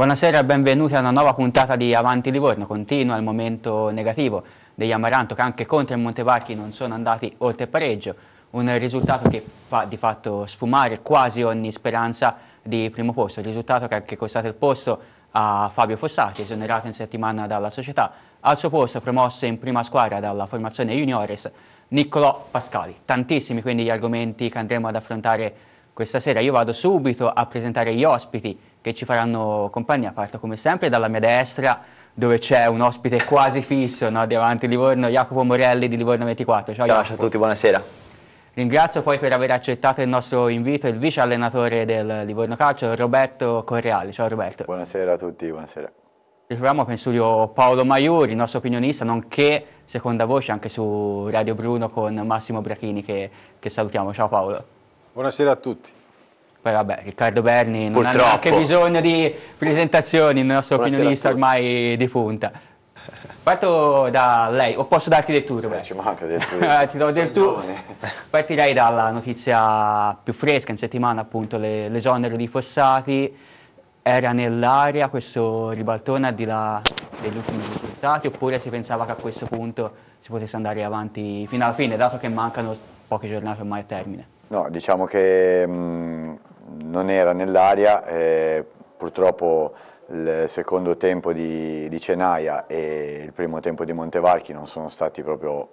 Buonasera e benvenuti a una nuova puntata di Avanti Livorno. Continua il momento negativo degli Amaranto che anche contro il Montevarchi non sono andati oltre pareggio. Un risultato che fa di fatto sfumare quasi ogni speranza di primo posto. Il risultato che ha anche costato il posto a Fabio Fossati, esonerato in settimana dalla società. Al suo posto promosso in prima squadra dalla formazione juniores Niccolò Pascali. Tantissimi quindi gli argomenti che andremo ad affrontare questa sera. Io vado subito a presentare gli ospiti che ci faranno compagnia. Parto come sempre dalla mia destra dove c'è un ospite quasi fisso no, davanti Livorno, Jacopo Morelli di Livorno 24. Ciao, ciao, a tutti, buonasera. Ringrazio poi per aver accettato il nostro invito il vice allenatore del Livorno Calcio, Roberto Correali. Ciao Roberto. Buonasera a tutti, buonasera. Ritroviamo qui in studio Paolo Maiuri, il nostro opinionista, nonché seconda voce anche su Radio Bruno con Massimo Brachini che, che salutiamo. Ciao Paolo. Buonasera a tutti. Poi vabbè, Riccardo Berni non Purtroppo. ha neanche bisogno di presentazioni, il nostro opinionista ormai di punta. Parto da lei, o posso darti del tour? Eh, ci manca del tour. Ah, ti do del tour. Partirei dalla notizia più fresca in settimana, appunto, l'esonero le di Fossati. Era nell'area questo ribaltone al di là degli ultimi risultati, oppure si pensava che a questo punto si potesse andare avanti fino alla fine, dato che mancano poche giornate ormai a termine? No, diciamo che mh, mm, non era nell'aria, eh, purtroppo il secondo tempo di, di, Cenaia e il primo tempo di Montevarchi non sono stati proprio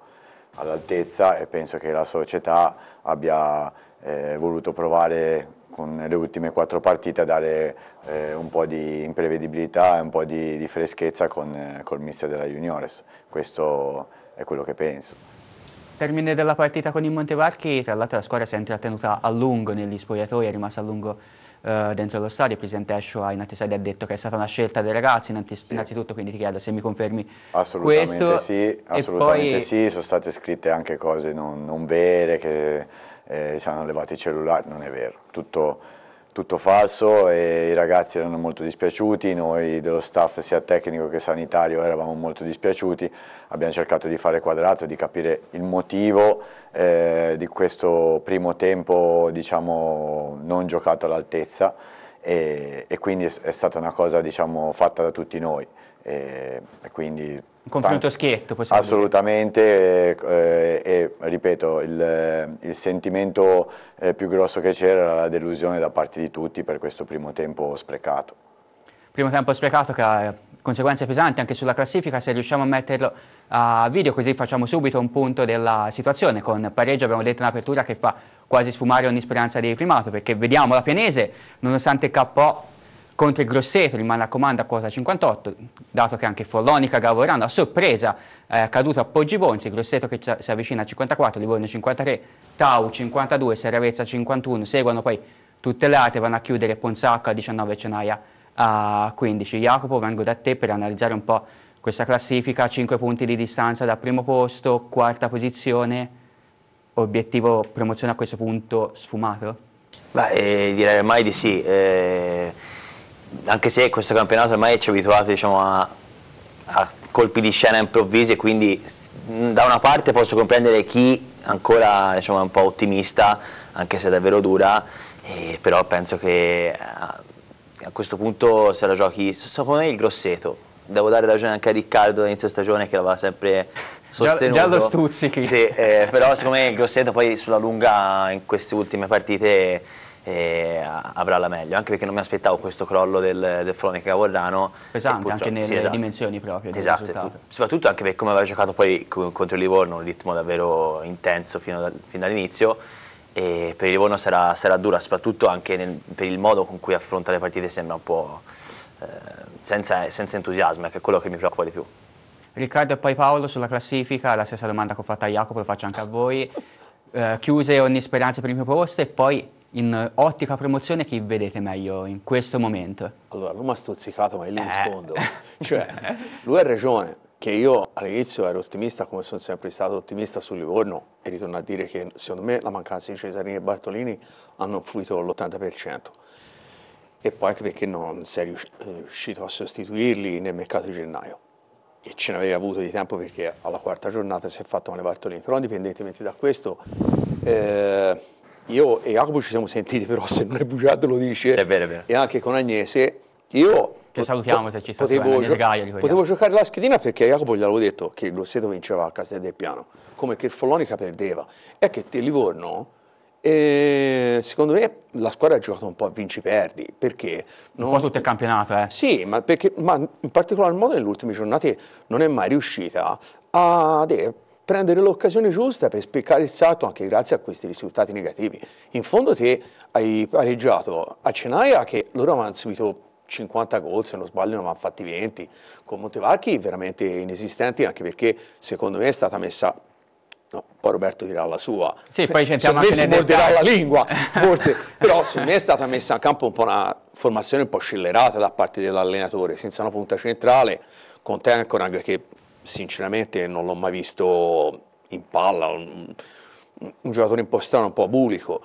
all'altezza e penso che la società abbia eh, voluto provare con le ultime quattro partite a dare eh, un po' di imprevedibilità e un po' di, di freschezza con, eh, col mister della Juniores, questo è quello che penso. Termine della partita con il Montevarchi, tra l'altro la squadra si è intrattenuta a lungo negli spogliatoi, è rimasta a lungo eh, dentro lo stadio, Prisentescio in attesa ha detto che è stata una scelta dei ragazzi, innanzitutto quindi ti chiedo se mi confermi assolutamente questo. Sì, assolutamente poi... sì, sono state scritte anche cose non, non vere, che eh, si hanno levato i cellulari, non è vero, tutto tutto falso e i ragazzi erano molto dispiaciuti, noi dello staff sia tecnico che sanitario eravamo molto dispiaciuti, abbiamo cercato di fare quadrato, di capire il motivo eh, di questo primo tempo diciamo, non giocato all'altezza e, e, quindi è, è stata una cosa diciamo, fatta da tutti noi e, e quindi un confronto schietto, possiamo Assolutamente, eh, eh, ripeto, il, il sentimento eh, più grosso che c'era era la delusione da parte di tutti per questo primo tempo sprecato. Primo tempo sprecato che ha eh, conseguenze pesanti anche sulla classifica, se riusciamo a metterlo a video così facciamo subito un punto della situazione, con pareggio abbiamo detto un'apertura che fa quasi sfumare ogni speranza di primato, perché vediamo la Pianese, nonostante il KO contro il Grosseto rimane la comanda a quota 58, dato che anche Follonica, Gavorano a sorpresa eh, è caduto a Poggi Bonzi, Grosseto che si avvicina a 54, Livorno 53, Tau 52, Serravezza 51, seguono poi tutte le altre, vanno a chiudere Ponsacco a 19 Cenaia a 15. Jacopo, vengo da te per analizzare un po' questa classifica, 5 punti di distanza dal primo posto, quarta posizione, obiettivo promozione a questo punto sfumato? Beh, eh, direi mai di sì. Eh anche se questo campionato ormai ci ha abituato diciamo, a, a colpi di scena improvvisi, quindi da una parte posso comprendere chi ancora diciamo, è un po' ottimista, anche se è davvero dura, eh, però penso che a, eh, a questo punto se la giochi, secondo me il grosseto, devo dare ragione anche a Riccardo all'inizio stagione che l'aveva sempre sostenuto. Già lo stuzzichi. Sì, eh, però secondo me il grosseto poi sulla lunga in queste ultime partite avrà la meglio, anche perché non mi aspettavo questo crollo del, del Fronica Cavorrano. Pesante, anche nelle sì, esatto. dimensioni proprio. Esatto, soprattutto anche per come aveva giocato poi contro il Livorno, un ritmo davvero intenso da, fin dall'inizio, e per il Livorno sarà, sarà dura, soprattutto anche nel, per il modo con cui affronta le partite sembra un po' eh, senza, senza entusiasmo, che ecco, è quello che mi preoccupa di più. Riccardo e poi Paolo sulla classifica, la stessa domanda che ho fatto a Jacopo, lo faccio anche a voi. Eh, chiuse ogni speranza per il mio posto e poi in ottica promozione chi vedete meglio in questo momento? Allora, lui mi ha stuzzicato, ma io gli eh. rispondo. cioè, lui ha ragione, che io all'inizio ero ottimista come sono sempre stato ottimista su Livorno e ritorno a dire che secondo me la mancanza di Cesarini e Bartolini hanno influito l'80% e poi anche perché non sei eh, riuscito a sostituirli nel mercato di gennaio e ce n'aveva avuto di tempo perché alla quarta giornata si è fatto male Bartolini però indipendentemente da questo eh, io e Jacopo ci siamo sentiti, però se non è bugiato lo dice. È vero, è vero. E anche con Agnese. Io ti salutiamo se ci sta potevo, gio- Gaia, potevo giocare la schedina perché Jacopo gli avevo detto che lo Seto vinceva a Castel del Piano, come che il Follonica perdeva. è che te Livorno, eh, secondo me, la squadra ha giocato un po' a vinci-perdi, perché... Non... Un po' tutto il campionato, eh? Sì, ma, perché, ma in particolar modo nelle ultime giornate non è mai riuscita a... Eh, prendere l'occasione giusta per spiccare il salto anche grazie a questi risultati negativi. In fondo te hai pareggiato a Cenaia che loro avevano subito 50 gol, se non sbaglio ne avevano fatti 20, con Montevarchi veramente inesistenti anche perché secondo me è stata messa No, poi Roberto dirà la sua. Sì, poi sentiamo anche nel morderà la lingua, forse. Però secondo me è stata messa a campo un po' una formazione un po' scellerata da parte dell'allenatore, senza una punta centrale, con Tencoran che sinceramente non l'ho mai visto in palla, un, un giocatore un po' strano, un po' bulico.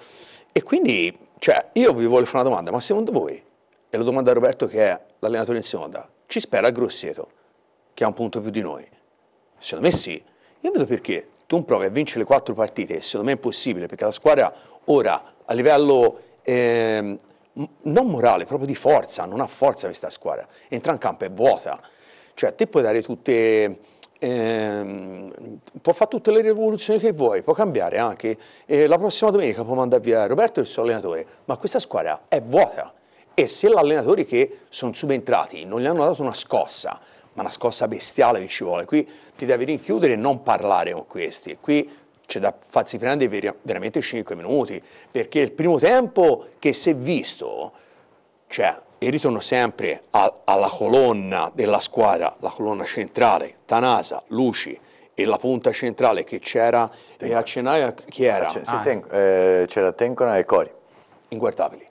E quindi, cioè, io vi voglio fare una domanda, ma secondo voi, e lo domanda a Roberto che è l'allenatore in seconda, ci spera Grosseto, che ha un punto più di noi? Secondo me sì. Io vedo perché tu provi a vincere le quattro partite, secondo me è impossibile, perché la squadra ora, a livello eh, non morale, proprio di forza, non ha forza questa squadra, entra in campo è vuota. Cioè, te puoi dare tutte eh, può fare tutte le rivoluzioni che vuoi, può cambiare anche, eh, la prossima domenica può mandare via Roberto il suo allenatore, ma questa squadra è vuota e se gli allenatori che sono subentrati non gli hanno dato una scossa, ma una scossa bestiale che ci vuole, qui ti devi rinchiudere e non parlare con questi, qui c'è da farsi prendere ver veramente 5 minuti, perché il primo tempo che si è visto, cioè io ritorno sempre a, alla colonna della squadra, la colonna centrale, Tanasa, Luci e la punta centrale che c'era e a Cenaia chi era? Ah, ah. Eh, c'era ah, ten, eh, Tencona e Cori. Inguardabili,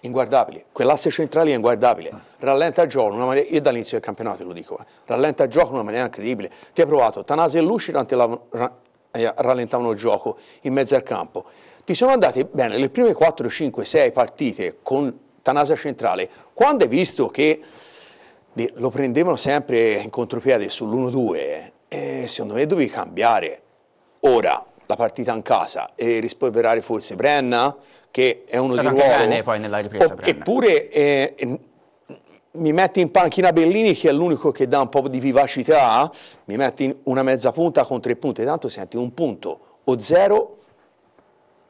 inguardabili. Quell'asse centrale è inguardabile. Ah. Rallenta il gioco, una maniera, io dall'inizio del campionato lo dico, eh. rallenta il gioco in una maniera incredibile. Ti hai provato, Tanasa e Luci durante eh, rallentavano il gioco in mezzo al campo. Ti sono andate bene le prime 4, 5, 6 partite con Tanase centrale. Quando hai visto che lo prendevano sempre in contropiede sull'1-2, eh, secondo me dovevi cambiare ora la partita in casa e rispolverare forse Brenna, che è uno di ruolo. bene poi nella ripresa o, Eppure eh, mi metti in panchina Bellini, che è l'unico che dà un po' di vivacità, mi metti in una mezza punta con tre punti, tanto senti un punto o zero,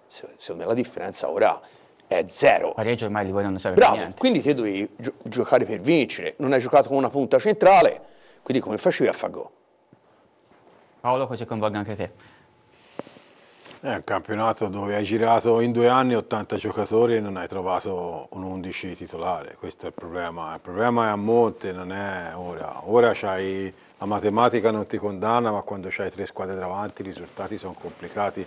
secondo me la differenza ora è zero. Pareggio ormai li vogliono non serve Bravo, niente. quindi te dovevi gio- giocare per vincere, non hai giocato con una punta centrale, quindi come facevi a far gol? Paolo, così coinvolga anche te. È un campionato dove hai girato in due anni 80 giocatori e non hai trovato un 11 titolare, questo è il problema. Il problema è a monte, non è ora. Ora c'hai, la matematica non ti condanna, ma quando c'hai tre squadre davanti i risultati sono complicati.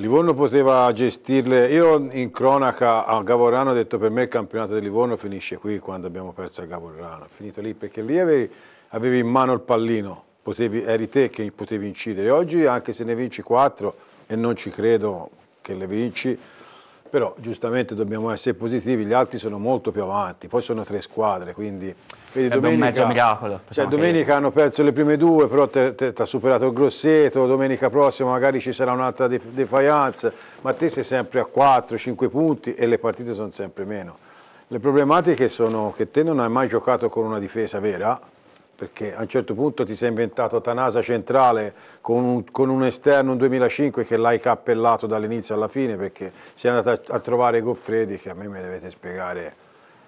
Livorno poteva gestirle, io in cronaca a Gavorrano ho detto per me il campionato di Livorno finisce qui quando abbiamo perso a Gavorrano, è finito lì perché lì avevi, avevi in mano il pallino, potevi, eri te che potevi incidere, oggi anche se ne vinci quattro e non ci credo che le vinci, però giustamente dobbiamo essere positivi, gli altri sono molto più avanti, poi sono tre squadre, quindi vedi, domenica, miracolo, cioè, domenica hanno perso le prime due, però ti ha superato il Grosseto, domenica prossima magari ci sarà un'altra de defiance, ma te sei sempre a 4-5 punti e le partite sono sempre meno. Le problematiche sono che te non hai mai giocato con una difesa vera, perché a un certo punto ti sei inventato Tanasa centrale con un, con un esterno un 2005 che l'hai cappellato dall'inizio alla fine perché sei andato a, a, trovare Goffredi che a me mi dovete spiegare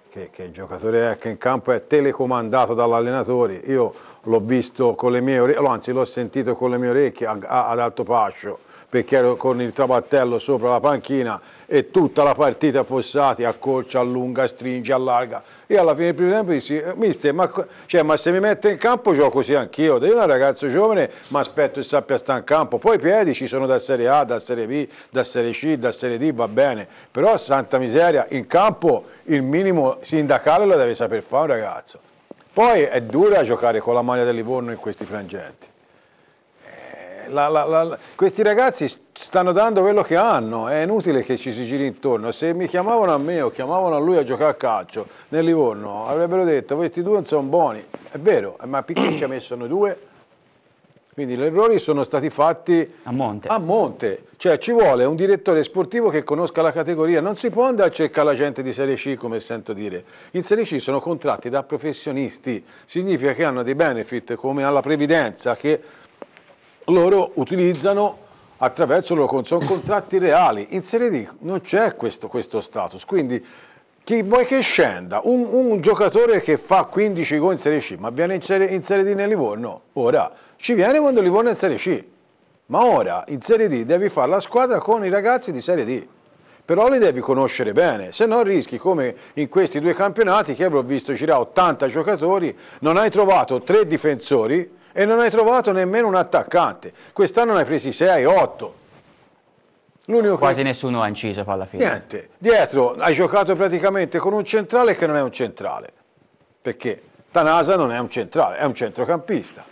che, che il giocatore è, che in campo è telecomandato dall'allenatore, io l'ho visto con le mie orecchie, anzi l'ho sentito con le mie orecchie ad alto pascio, perché ero con il trabattello sopra la panchina e tutta la partita Fossati accorcia, allunga, stringe, allarga e alla fine del primo tempo dissi eh, mister ma, cioè, ma se mi mette in campo gioco così anch'io, io da ragazzo giovane mi aspetto che sappia stare in campo poi i piedi ci sono da Serie A, da Serie B, da Serie C, da Serie D va bene però santa miseria in campo il minimo sindacale lo deve saper fare un ragazzo poi è dura giocare con la maglia del Livorno in questi frangenti la, la, la, questi ragazzi stanno dando quello che hanno, è inutile che ci si giri intorno. Se mi chiamavano a me o chiamavano a lui a giocare a calcio nel Livorno, avrebbero detto questi due non sono buoni. È vero, ma Piccini ci ha messo noi due. Quindi gli errori sono stati fatti a monte. a monte. Cioè ci vuole un direttore sportivo che conosca la categoria. Non si può andare a cercare la gente di Serie C, come sento dire. In Serie C sono contratti da professionisti. Significa che hanno dei benefit come alla previdenza, che loro utilizzano attraverso loro sono contratti reali. In Serie D non c'è questo, questo, status, quindi chi vuoi che scenda? Un, un, giocatore che fa 15 gol in Serie C, ma viene in Serie, in serie D nel Livorno, ora ci viene quando Livorno è in Serie C, ma ora in Serie D devi fare la squadra con i ragazzi di Serie D. Però li devi conoscere bene, se no rischi come in questi due campionati che avrò visto girare 80 giocatori, non hai trovato tre difensori e non hai trovato nemmeno un attaccante. Quest'anno ne hai presi 6-8. L'unico Quasi che... nessuno ha inciso poi alla fine. Niente, dietro hai giocato praticamente con un centrale che non è un centrale, perché Tanasa non è un centrale, è un centrocampista.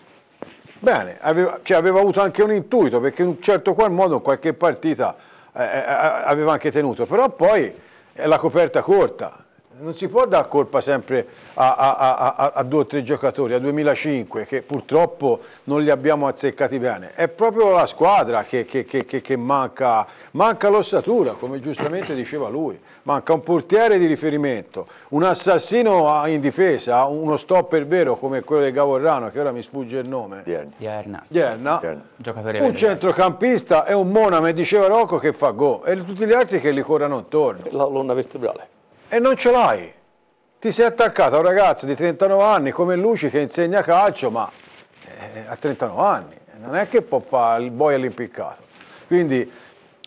Bene, aveva, cioè aveva avuto anche un intuito, perché in un certo qual modo in qualche partita eh, eh, eh aveva anche tenuto, però poi è la coperta corta, non si può dare colpa sempre a, a, a, a due o tre giocatori, a 2005, che purtroppo non li abbiamo azzeccati bene. È proprio la squadra che, che, che, che manca, manca l'ossatura, come giustamente diceva lui. Manca un portiere di riferimento, un assassino in difesa, uno stopper vero come quello del Gavorrano, che ora mi sfugge il nome. Dierna. Dierna. Dierna. Un centrocampista e un moname, diceva Rocco, che fa go. E tutti gli altri che li corrono intorno. La lonna vertebrale e non ce l'hai. Ti sei attaccato a un ragazzo di 39 anni come Luci che insegna calcio, ma eh, a 39 anni non è che può fare il boia all'impiccato. Quindi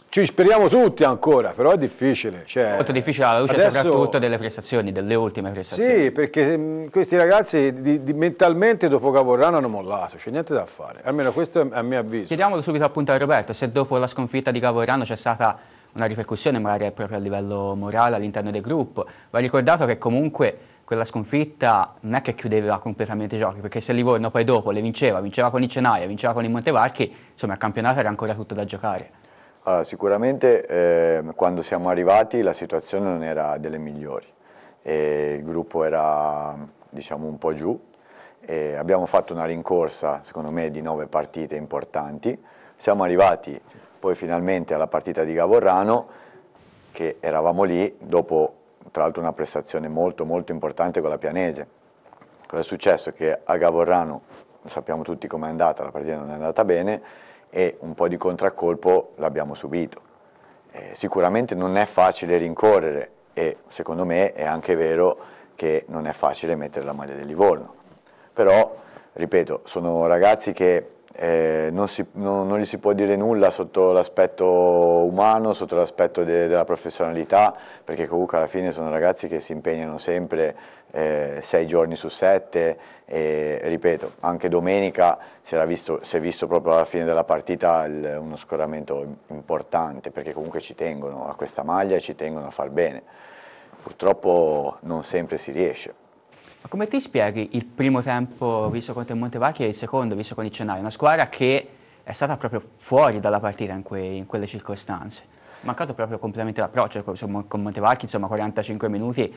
ci speriamo tutti ancora, però è difficile. Cioè, Molto difficile alla luce adesso, soprattutto delle prestazioni, delle ultime prestazioni. Sì, perché mh, mm, questi ragazzi di, di, mentalmente dopo Cavorrano hanno mollato, c'è niente da fare, almeno questo è a mio avviso. Chiediamolo subito appunto a Roberto, se dopo la sconfitta di Cavorrano c'è stata una ripercussione magari proprio a livello morale all'interno del gruppo. Va ricordato che comunque quella sconfitta non è che chiudeva completamente i giochi, perché se Livorno poi dopo le vinceva, vinceva con i Cenaia, vinceva con i Montevarchi, insomma il campionato era ancora tutto da giocare. Allora, sicuramente eh, quando siamo arrivati la situazione non era delle migliori, e il gruppo era diciamo, un po' giù, e abbiamo fatto una rincorsa secondo me di nove partite importanti, siamo arrivati poi finalmente alla partita di Gavorrano, che eravamo lì dopo tra l'altro una prestazione molto molto importante con la Pianese. Cosa è successo? Che a Gavorrano, lo sappiamo tutti com'è andata, la partita non è andata bene e un po' di contraccolpo l'abbiamo subito. Eh, sicuramente non è facile rincorrere e secondo me è anche vero che non è facile mettere la maglia del Livorno, però ripeto, sono ragazzi che eh, non, si, no, non, gli si può dire nulla sotto l'aspetto umano, sotto l'aspetto de, della professionalità, perché comunque alla fine sono ragazzi che si impegnano sempre eh, sei giorni su sette e ripeto, anche domenica si, visto, si è visto proprio alla fine della partita il, uno scoramento importante, perché comunque ci tengono a questa maglia e ci tengono a far bene. Purtroppo non sempre si riesce. Ma come ti spieghi il primo tempo visto contro il Montevacchi e il secondo visto con il Cennari? Una squadra che è stata proprio fuori dalla partita in, que in quelle circostanze. Mancato proprio completamente l'approccio ecco, con Montevacchi, insomma 45 minuti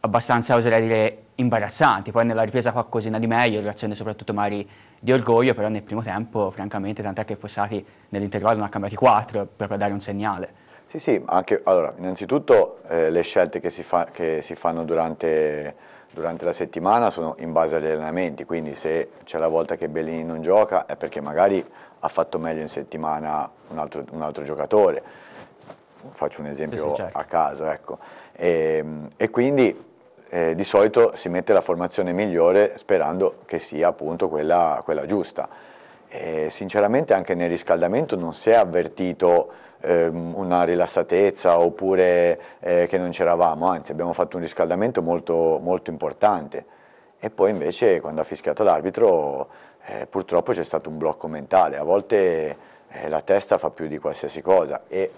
abbastanza, oserei dire, imbarazzanti. Poi nella ripresa qualcosina di meglio, in relazione soprattutto magari di orgoglio, però nel primo tempo, francamente, tant'è che Fossati nell'intervallo non ha cambiato i quattro proprio a dare un segnale. Sì, sì, anche, allora, innanzitutto eh, le scelte che si, fa, che si fanno durante durante la settimana sono in base agli allenamenti, quindi se c'è la volta che Bellini non gioca è perché magari ha fatto meglio in settimana un altro, un altro giocatore, faccio un esempio sì, sì, certo. a caso, ecco. e, ehm, e quindi eh, di solito si mette la formazione migliore sperando che sia appunto quella, quella giusta. E eh, sinceramente anche nel riscaldamento non si è avvertito ehm, una rilassatezza oppure eh, che non c'eravamo, anzi abbiamo fatto un riscaldamento molto, molto importante e poi invece quando ha fischiato l'arbitro eh, purtroppo c'è stato un blocco mentale, a volte eh, la testa fa più di qualsiasi cosa e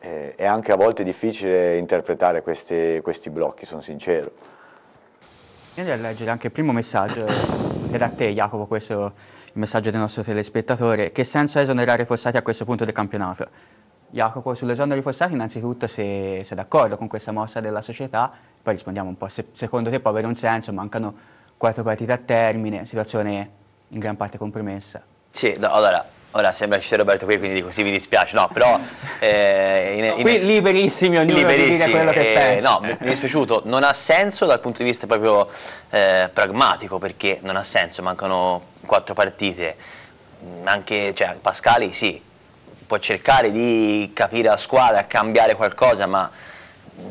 eh, è anche a volte difficile interpretare questi, questi blocchi, sono sincero. Io a leggere anche il primo messaggio, eh, era a te Jacopo questo, il messaggio del nostro telespettatore, che senso ha esonerare forzati a questo punto del campionato? Jacopo, sulle zone riforzate innanzitutto se sei d'accordo con questa mossa della società, poi rispondiamo un po' se secondo te può avere un senso, mancano quattro partite a termine, situazione in gran parte compromessa. Sì, no, allora, ora sembra che c'è Roberto qui, quindi così mi dispiace, no, però... Eh, in, in, qui liberissimi ognuno liberissimi, di dire quello che eh, pensa. No, mi è dispiaciuto, non ha senso dal punto di vista proprio eh, pragmatico, perché non ha senso, mancano quattro partite, anche, cioè, Pascali sì, può cercare di capire la squadra, cambiare qualcosa, ma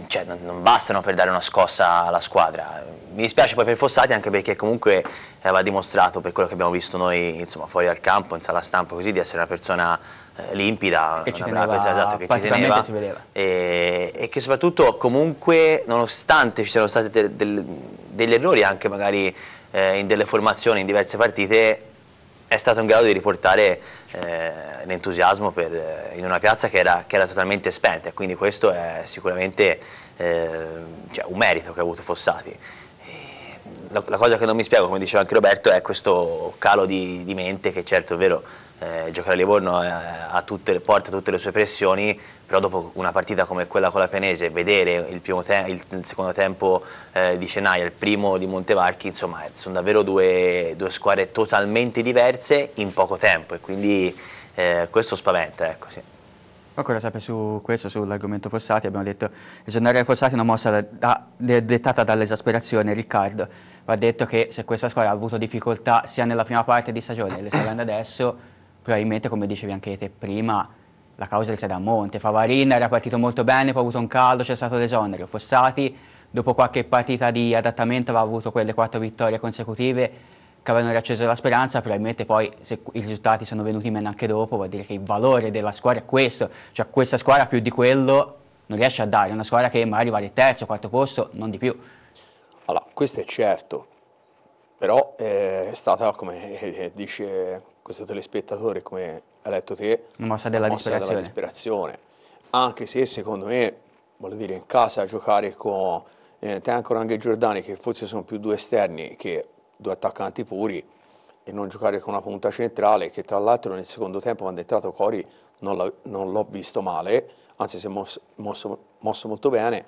cioè, non, bastano per dare una scossa alla squadra. Mi dispiace poi per Fossati anche perché comunque aveva eh, dimostrato per quello che abbiamo visto noi insomma, fuori dal campo, in sala stampa così, di essere una persona eh, limpida, che ci una brava esatto, che ci teneva e, e, che soprattutto comunque nonostante ci siano stati del, del, degli errori anche magari eh, in delle formazioni in diverse partite è stato in grado di riportare l'entusiasmo eh, eh, in una piazza che era, che era, totalmente spenta, quindi questo è sicuramente eh, cioè, un merito che ha avuto Fossati la, la, cosa che non mi spiego, come diceva anche Roberto, è questo calo di, di mente che certo è vero, eh, giocare a Livorno eh, a tutte, porta tutte le sue pressioni, però dopo una partita come quella con la Penese, vedere il, il, il secondo tempo eh, di Cenaia, il primo di Montevarchi, insomma eh, sono davvero due, due squadre totalmente diverse in poco tempo e quindi eh, questo spaventa. Ecco, sì. Ancora sempre su questo, sull'argomento Fossati, abbiamo detto che esonderare Fossati è una mossa da, da, dettata dall'esasperazione, Riccardo va detto che se questa squadra ha avuto difficoltà sia nella prima parte di stagione che le sta avendo adesso, probabilmente come dicevi anche te prima, la causa risale a monte. Favarin era partito molto bene, poi ha avuto un caldo, c'è stato l'esonero. Fossati, dopo qualche partita di adattamento, aveva avuto quelle quattro vittorie consecutive che avevano riacceso la speranza, probabilmente poi se i risultati sono venuti meno anche dopo, vuol dire che il valore della squadra è questo, cioè questa squadra più di quello non riesce a dare, una squadra che magari va vale terzo, quarto posto, non di più. Allora, questo è certo, però eh, è stata, come eh, dice questo telespettatore, come ha letto te, una mossa della, disperazione. Anche se secondo me, voglio dire, in casa giocare con eh, te ancora anche Giordani, che forse sono più due esterni che due attaccanti puri, e non giocare con una punta centrale, che tra l'altro nel secondo tempo quando è entrato Cori non l'ho visto male, anzi si è mosso, mosso, mosso molto bene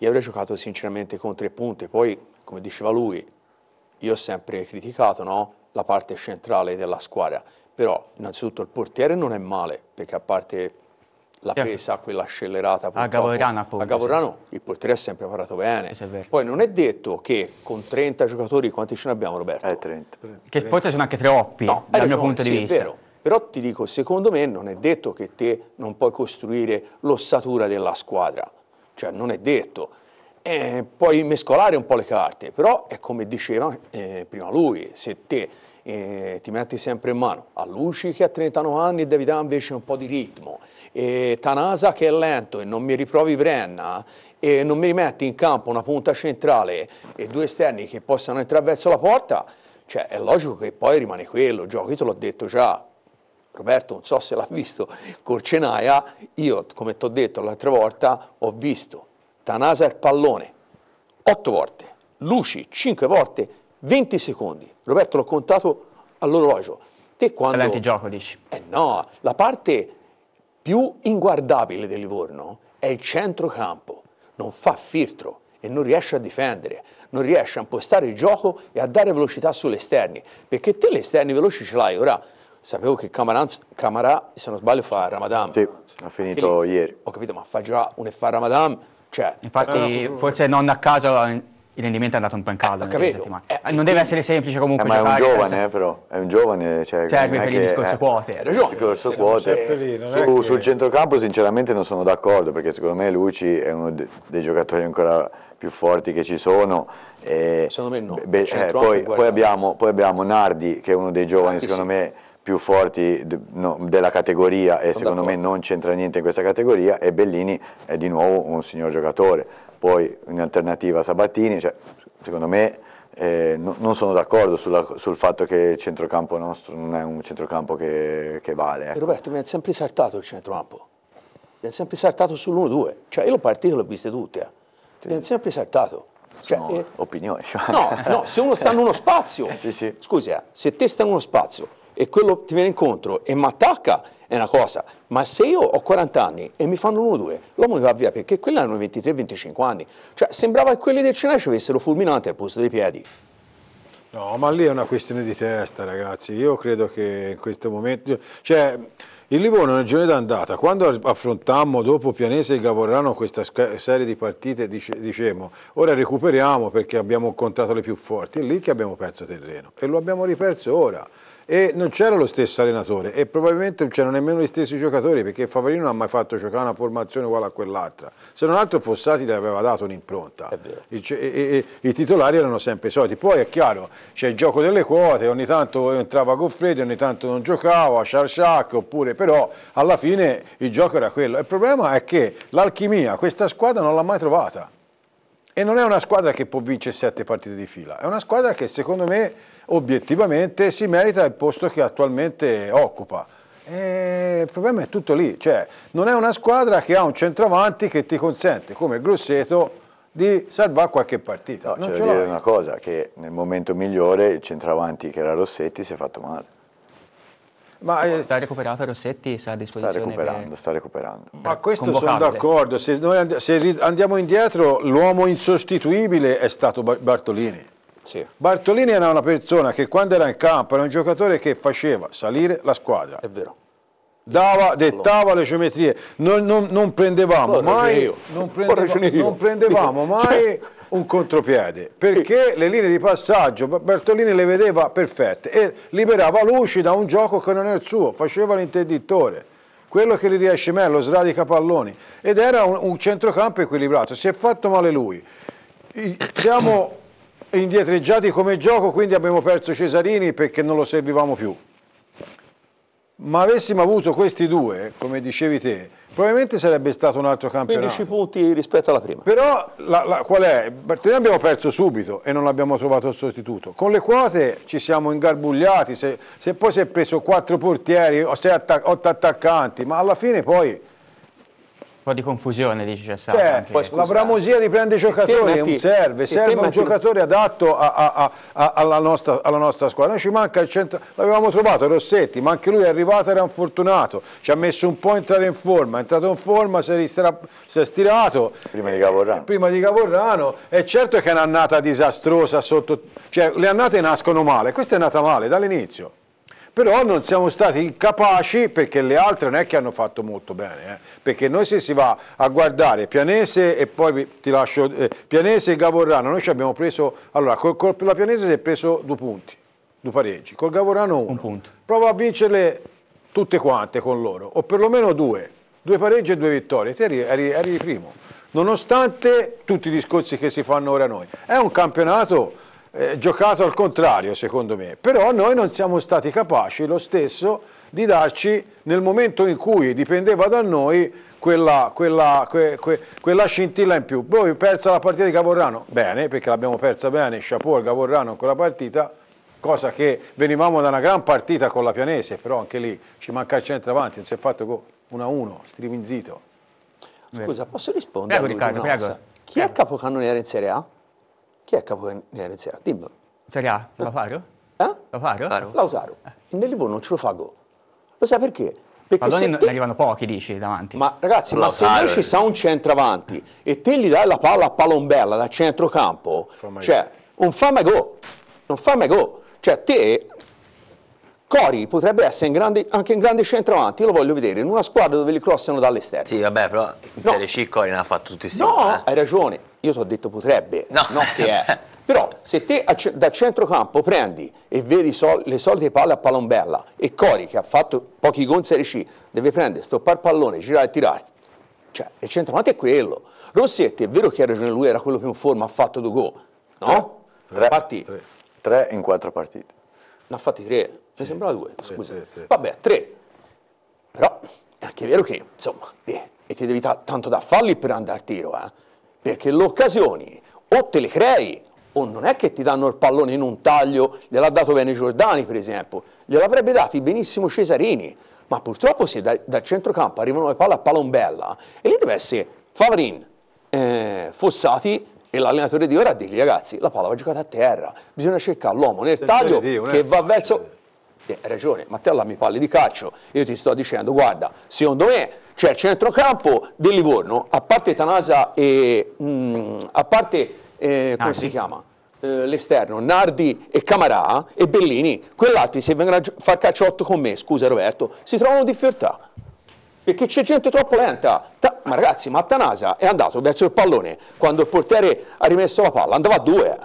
io avrei giocato sinceramente con tre punte, poi come diceva lui, io ho sempre criticato no? la parte centrale della squadra, però innanzitutto il portiere non è male, perché a parte la certo. presa, quella scellerata a Gavorano, appunto, a Gavorano sì. il portiere ha sempre parlato bene. Poi non è detto che con 30 giocatori, quanti ce ne abbiamo Roberto? Eh, 30. 30. Che forse sono anche troppi no, dal ragione, mio punto sì, di vista. vero. Però ti dico, secondo me non è detto che te non puoi costruire l'ossatura della squadra cioè non è detto. Eh, puoi mescolare un po' le carte, però è come diceva eh, prima lui, se te eh, ti metti sempre in mano a Luci che ha 39 anni e devi dare invece un po' di ritmo, e Tanasa che è lento e non mi riprovi Brenna e non mi rimetti in campo una punta centrale e due esterni che possano entrare verso la porta, cioè è logico che poi rimane quello, gioco, io te l'ho detto già, Roberto non so se l'ha visto, Corcenaia, io come ti ho detto l'altra volta ho visto Tanasar Pallone 8 volte, Luci 5 volte, 20 secondi, Roberto l'ho contato all'orologio. Te quando... L'antigioco dici? Eh no, la parte più inguardabile del Livorno è il centrocampo, non fa filtro e non riesce a difendere, non riesce a impostare il gioco e a dare velocità sulle esterni, perché te le esterni veloci ce l'hai ora, Sapevo che Camarà, se non sbaglio, fa Ramadan. Sì, ha finito lì, ieri. Ho capito, ma fa già un fa Ramadan. Cioè, Infatti, eh, eh forse non a caso il rendimento è andato un po' in eh, caldo. Eh, Eh, non deve essere semplice comunque. Eh, ma è un giovane, eh, però. È un giovane. Cioè, Serve per il discorso eh, quote. Hai ragione. Il discorso quote. Lì, Su, che... Sul centrocampo, sinceramente, non sono d'accordo perché secondo me Luci è uno dei giocatori ancora più forti che ci sono. secondo me no. Beh, poi, poi, abbiamo, poi, abbiamo, Nardi, che è uno dei giovani, secondo sì. me più forti della categoria e secondo me non c'entra niente in questa categoria e Bellini è di nuovo un signor giocatore, poi in alternativa Sabatini, cioè, secondo me eh, no, non sono d'accordo sul fatto che il centrocampo nostro non è un centrocampo che, che vale. Ecco. Roberto mi ha sempre saltato il centrocampo, mi ha sempre saltato sull'1-2, cioè io l'ho partito l'ho viste tutte, eh. sì. mi ha sempre saltato. Cioè, eh, opinioni. Cioè. No, no, se uno sta in uno spazio, sì, sì. scusa, eh, se te sta in uno spazio e quello ti viene incontro e mi attacca è una cosa, ma se io ho 40 anni e mi fanno uno o due, l'uomo mi va via perché quelli hanno 23-25 anni, cioè sembrava che quelli del Cenai ci avessero fulminante al posto dei piedi. No, ma lì è una questione di testa ragazzi, io credo che in questo momento, cioè il Livorno nel giorno d'andata, quando affrontammo dopo Pianese e Gavorrano questa serie di partite, dice, dicevamo ora recuperiamo perché abbiamo incontrato le più forti, è lì che abbiamo perso terreno e lo abbiamo riperso ora e non c'era lo stesso allenatore e probabilmente cioè, non c'erano nemmeno gli stessi giocatori perché Favorino non ha mai fatto giocare una formazione uguale a quell'altra se non altro Fossati le aveva dato un'impronta I, i, I, titolari erano sempre i soliti poi è chiaro c'è il gioco delle quote ogni tanto entrava Goffredi ogni tanto non giocava Sharshak oppure però alla fine il gioco era quello il problema è che l'alchimia questa squadra non l'ha mai trovata e non è una squadra che può vincere sette partite di fila, è una squadra che secondo me obiettivamente si merita il posto che attualmente occupa. E il problema è tutto lì, cioè non è una squadra che ha un centravanti che ti consente, come Grosseto, di salvare qualche partita. No, non c'è da dire una cosa, che nel momento migliore il centravanti che era Rossetti si è fatto male. Ma, eh, sta recuperato Rossetti, sta a disposizione. Sta recuperando, per, sta recuperando. Ma questo sono d'accordo, se, and se andiamo indietro l'uomo insostituibile è stato Bar Bartolini. Sì. Bartolini era una persona che quando era in campo era un giocatore che faceva salire la squadra. È vero dava, dettava le geometrie, noi non, non prendevamo mai, non prendevamo, non prendevamo mai cioè. un contropiede, perché le linee di passaggio Bertolini le vedeva perfette e liberava Luci da un gioco che non era il suo, faceva l'intenditore. quello che gli riesce meglio, sradica palloni ed era un, un, centrocampo equilibrato, si è fatto male lui siamo indietreggiati come gioco quindi abbiamo perso Cesarini perché non lo servivamo più ma avessimo avuto questi due, come dicevi te, probabilmente sarebbe stato un altro campionato. 15 punti rispetto alla prima. Però la, la, qual è? Perché noi abbiamo perso subito e non abbiamo trovato il sostituto. Con le quote ci siamo ingarbugliati, se, se poi si è preso quattro portieri o 8 attaccanti, ma alla fine poi po' di confusione dice c'è stata. Cioè, anche... la bramosia di prendere i giocatori metti, non serve, serve un metti... giocatore adatto a, a, a, alla, nostra, alla, nostra, squadra. Noi ci manca il centro, l'avevamo trovato Rossetti, ma anche lui è arrivato, era infortunato, ci ha messo un po' a entrare in forma, è entrato in forma, si è, ristra... si è stirato. Prima di Gavorrano. Eh, prima di Gavorrano, è certo che è un'annata disastrosa sotto... Cioè, le annate nascono male, questa è nata male dall'inizio però non siamo stati incapaci perché le altre non è che hanno fatto molto bene, eh? perché noi se si va a guardare Pianese e poi ti lascio eh, Pianese e Gavorrano, noi ci abbiamo preso, allora col, col, la Pianese si è preso due punti, due pareggi, col Gavorrano uno, Un punto. prova a vincerle tutte quante con loro, o perlomeno due, due pareggi e due vittorie, te eri, eri, eri primo, nonostante tutti i discorsi che si fanno ora noi, è un campionato eh, giocato al contrario secondo me, però noi non siamo stati capaci lo stesso di darci nel momento in cui dipendeva da noi quella, quella, que, que, quella scintilla in più. Poi persa la partita di Gavorrano, bene perché l'abbiamo persa bene, chapeau al Gavorrano in quella partita, cosa che venivamo da una gran partita con la Pianese, però anche lì ci manca il centro avanti, non si è fatto 1-1, striminzito. Scusa, posso rispondere? Prego Riccardo, prego. Chi prego. è capocannoniere in Serie A? Chi è il capocannoniere? Dimmelo. Serie A, eh. Eh? Lautaro? Eh? Lautaro? Lautaro. Eh. Nel Livorno non ce lo fa gol. Lo sai perché? Perché Palloni te... ne arrivano pochi, dici, davanti. Ma ragazzi, ma se noi ci sta un centravanti e te gli dai la palla a palombella da centrocampo, cioè, un fa mai go, non fa mai go. Cioè, te, Cori potrebbe essere in grande, anche in grande centravanti, io lo voglio vedere, in una squadra dove li crossano dall'esterno. Sì, vabbè, però in no. Serie C Cori ne ha fatto tutti i No, eh. hai ragione, io ti ho detto potrebbe, no. non che è. Però se te da centrocampo prendi e vedi sol le solite palle a Palombella e Cori che ha fatto pochi gol in Serie C deve prendere, stoppare il pallone, girare e tirarti, cioè il centrocampo è quello. Rossetti è vero che ha ragione lui, era quello più in forma, ha fatto due gol, no? Tre, tre, tre, tre in quattro partite. Ne ha fatti tre, mi sì. sembrava due, scusa. Sì, sì, Vabbè, tre. Però è anche vero che, insomma, eh, e ti devi tanto da falli per andare a tiro, eh? perché le occasioni o te le crei o non è che ti danno il pallone in un taglio, gliel'ha dato bene Giordani per esempio, gliel'avrebbe dati benissimo Cesarini, ma purtroppo se da, dal centrocampo arrivano le palle a Palombella e lì deve essere Favrin, eh, Fossati e l'allenatore di ora a dirgli ragazzi la palla va giocata a terra, bisogna cercare l'uomo nel taglio che va verso hai ragione, Mattella mi parli di calcio, io ti sto dicendo, guarda, secondo me c'è cioè, il centrocampo del Livorno, a parte Tanasa e... Mh, mm, a parte... Eh, come si chiama? Eh, l'esterno Nardi e Camarà e Bellini, quell'altro se vengono a far cacciotto con me, scusa Roberto, si trovano difficoltà. Perché c'è gente troppo lenta. Ta ma ragazzi, ma Tanasa è andato verso il pallone quando il portiere ha rimesso la palla, andava a due.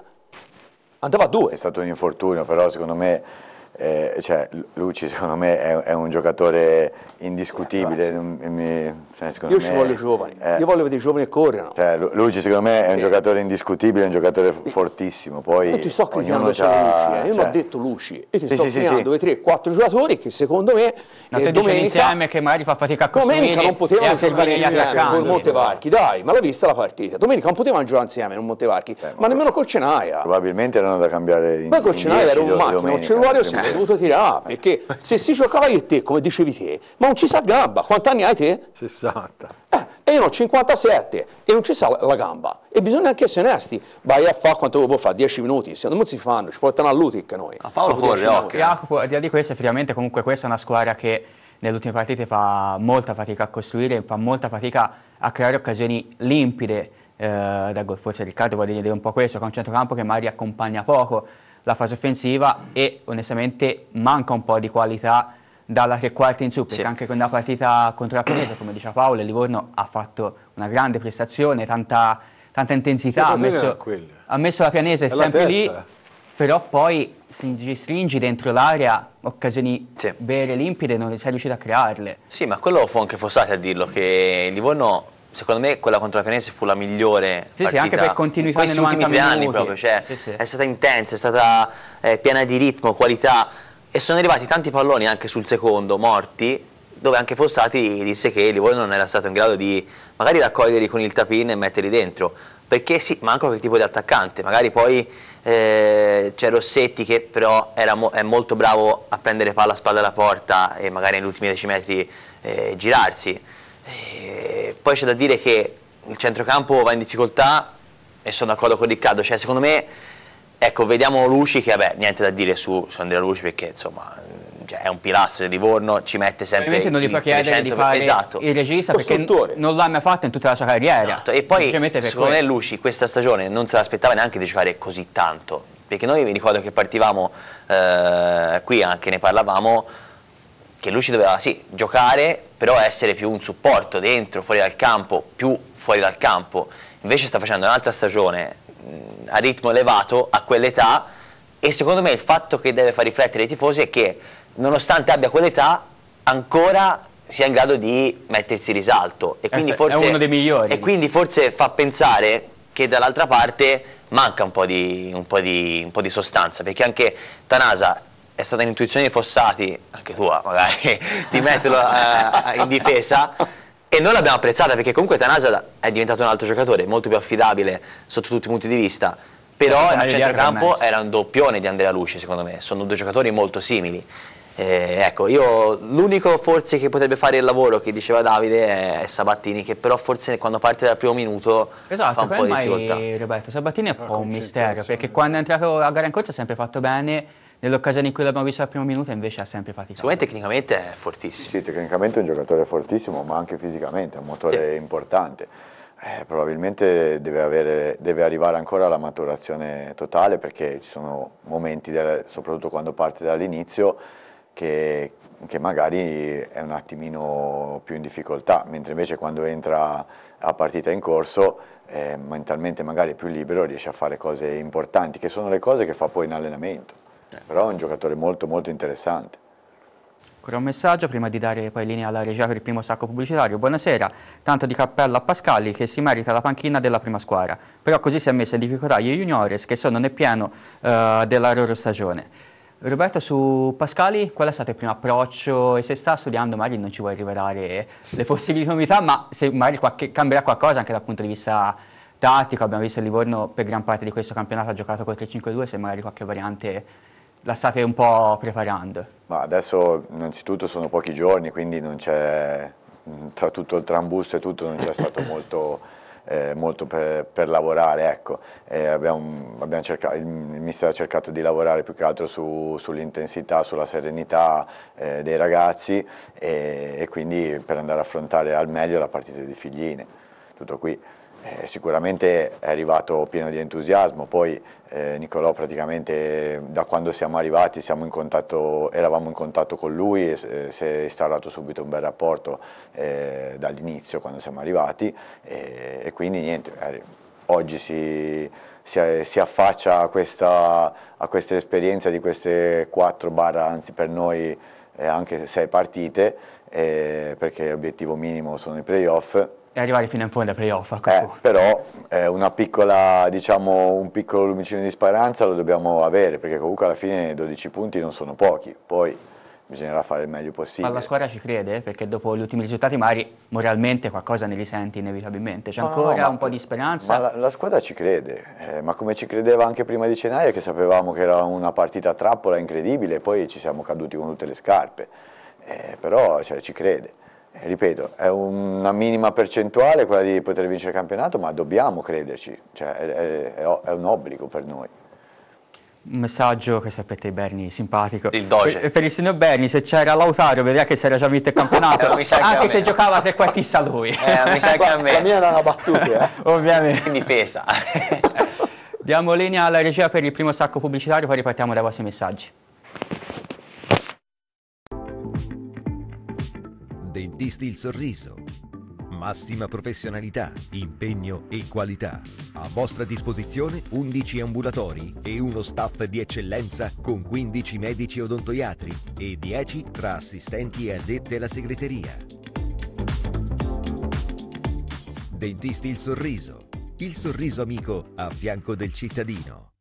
Andava a due. È stato un infortunio, però secondo me eh, cioè, Luci secondo me è, è un giocatore indiscutibile. Eh, mi, cioè, io ci me, voglio giovani, eh, io voglio vedere i giovani che corrono. Cioè, Luci secondo me è un giocatore indiscutibile, è un giocatore fortissimo. Poi, non ti sto criticando Luci, eh. io non ho cioè. detto Luci, io ti sì, sto sì, criticando sì, sì. 3 4 giocatori che secondo me no, eh, domenica, insieme che magari fa fatica a costruire domenica non potevano giocare insieme con Montevarchi, dai, ma l'ho vista la partita. Domenica non potevano giocare insieme con Montevarchi, eh, ma, nemmeno col Cenaia. Probabilmente erano da cambiare in Ma col Cenaia era un macchina, un cellulare ho dovuto tirare, ah, perché se si giocava io e te, come dicevi te, ma non ci sa gamba, quanti anni hai te? 60. Eh, e io ho 57 e non ci sa la gamba. E bisogna anche essere onesti, vai a fare quanto devo fare, 10 minuti, se non si fanno, ci portano all'Utic noi. A ah, Paolo corre, occhio. Jacopo, a di là di questo, effettivamente comunque questa è una squadra che nelle ultime partite fa molta fatica a costruire, fa molta fatica a creare occasioni limpide eh, da gol. Forse Riccardo vuol dire un po' questo, che è un centrocampo che magari accompagna poco, la fase offensiva e onestamente manca un po' di qualità dalla tre quarti in su, perché sì. anche con la partita contro la Pinesa, come diceva Paolo, il Livorno ha fatto una grande prestazione, tanta, tanta intensità, ha messo, ha messo, la Pianese sempre lì, però poi stringi, stringi dentro l'area occasioni sì. vere, limpide, non sei riuscito a crearle. Sì, ma quello fu anche Fossati a dirlo, che il Livorno secondo me quella contro la Pianese fu la migliore sì, partita sì, anche per continuità in questi ultimi due anni proprio, cioè, sì, sì. è stata intensa, è stata eh, piena di ritmo, qualità e sono arrivati tanti palloni anche sul secondo, morti, dove anche Fossati disse che Livorno non era stato in grado di magari raccoglierli con il tapin e metterli dentro perché sì, manca quel tipo di attaccante, magari poi eh, c'è Rossetti che però mo è molto bravo a prendere palla a spalla alla porta e magari negli ultimi 10 metri eh, girarsi eh, poi c'è da dire che il centrocampo va in difficoltà e sono d'accordo con Riccardo, cioè secondo me ecco vediamo Luci che vabbè niente da dire su, su Andrea Luci perché insomma mm, cioè, è un pilastro di Livorno, ci mette sempre Ovviamente non gli può chiedere di fare esatto. il regista perché non l'ha mai fatto in tutta la sua carriera. Esatto. E poi secondo me Luci questa stagione non se l'aspettava neanche di giocare così tanto perché noi mi ricordo che partivamo eh, qui anche ne parlavamo che lui ci doveva sì, giocare, però essere più un supporto dentro, fuori dal campo, più fuori dal campo. Invece sta facendo un'altra stagione mm, a ritmo elevato a quell'età e secondo me il fatto che deve far riflettere i tifosi è che nonostante abbia quell'età ancora sia in grado di mettersi in risalto e eh, quindi, forse, e quindi forse fa pensare che dall'altra parte manca un po, di, un, po di, un po' di sostanza perché anche Tanasa è stata l'intuizione di Fossati, anche tua magari, di metterlo uh, in difesa e noi l'abbiamo apprezzata perché comunque Tanasa è diventato un altro giocatore, molto più affidabile sotto tutti i punti di vista, però nel centrocampo era un doppione di Andrea Luci secondo me, sono due giocatori molto simili. Eh, ecco, io l'unico forse che potrebbe fare il lavoro che diceva Davide è Sabattini, che però forse quando parte dal primo minuto esatto, fa un po' di difficoltà. Esatto, Roberto, Sabattini è un po' un mistero, perché quando è entrato a gara in corsa ha sempre fatto bene, Nell'occasione in cui l'abbiamo visto al primo minuto invece ha sempre faticato. Secondo me tecnicamente è fortissimo. Sì, tecnicamente è un giocatore fortissimo, ma anche fisicamente è un motore sì. importante. Eh, probabilmente deve, avere, deve, arrivare ancora alla maturazione totale perché ci sono momenti, del, soprattutto quando parte dall'inizio, che, che, magari è un attimino più in difficoltà, mentre invece quando entra a partita in corso eh, mentalmente magari più libero riesce a fare cose importanti, che sono le cose che fa poi in allenamento. Però è un giocatore molto molto interessante. Ancora un messaggio prima di dare poi linea alla regia per il primo sacco pubblicitario. Buonasera, tanto di cappello a Pascali che si merita la panchina della prima squadra, però così si è messa in difficoltà gli juniores che sono nel pieno uh, della loro stagione. Roberto, su Pascali qual è stato il primo approccio e se sta studiando magari non ci vuoi rivelare le possibili novità, ma se magari qualche, cambierà qualcosa anche dal punto di vista tattico, abbiamo visto il Livorno per gran parte di questo campionato ha giocato col 3-5-2, se magari qualche variante la state un po' preparando? Ma adesso innanzitutto sono pochi giorni, quindi non c'è, tra tutto il trambusto e tutto non c'è stato molto, eh, molto per, per, lavorare. Ecco. Eh, abbiamo, abbiamo cercato, il mister ha cercato di lavorare più che altro su, sull'intensità, sulla serenità eh, dei ragazzi e, e quindi per andare a affrontare al meglio la partita di Figline. Tutto qui. Eh, sicuramente è arrivato pieno di entusiasmo, poi eh, Nicolò praticamente da quando siamo arrivati siamo in contatto, eravamo in contatto con lui e eh, si è instaurato subito un bel rapporto eh, dall'inizio quando siamo arrivati e, quindi niente, eh, oggi si, si, si affaccia a questa, a questa esperienza di queste quattro barra, anzi per noi eh, anche sei partite perché l'obiettivo minimo sono i playoff e arrivare fino in fondo ai playoff. Eh, però eh, piccola, diciamo, un piccolo lumicino di speranza lo dobbiamo avere, perché comunque alla fine 12 punti non sono pochi, poi bisognerà fare il meglio possibile. Ma la squadra ci crede? Perché dopo gli ultimi risultati magari moralmente qualcosa ne risenti inevitabilmente, c'è no, ancora no, ma, un po' di speranza? La, la, squadra ci crede, eh, ma come ci credeva anche prima di Cenaia che sapevamo che era una partita trappola incredibile, poi ci siamo caduti con tutte le scarpe, eh, però cioè, ci crede. Eh, ripeto, è una minima percentuale quella di poter vincere il campionato, ma dobbiamo crederci, cioè è, è, è un obbligo per noi. Un messaggio che sapete Berni, simpatico. Il Doge. Per, per il signor Berni, se c'era Lautaro, vedrà che si era già vinto il campionato, eh, anche se giocava trequartista lui. Eh, mi sa che a me. La mia era una battuta. Eh. Ovviamente. In difesa. Diamo linea alla regia per il primo sacco pubblicitario, poi ripartiamo dai vostri messaggi. dentisti il sorriso. Massima professionalità, impegno e qualità. A vostra disposizione 11 ambulatori e uno staff di eccellenza con 15 medici odontoiatri e 10 tra assistenti e addette alla segreteria. Dentisti il sorriso. Il sorriso amico a fianco del cittadino.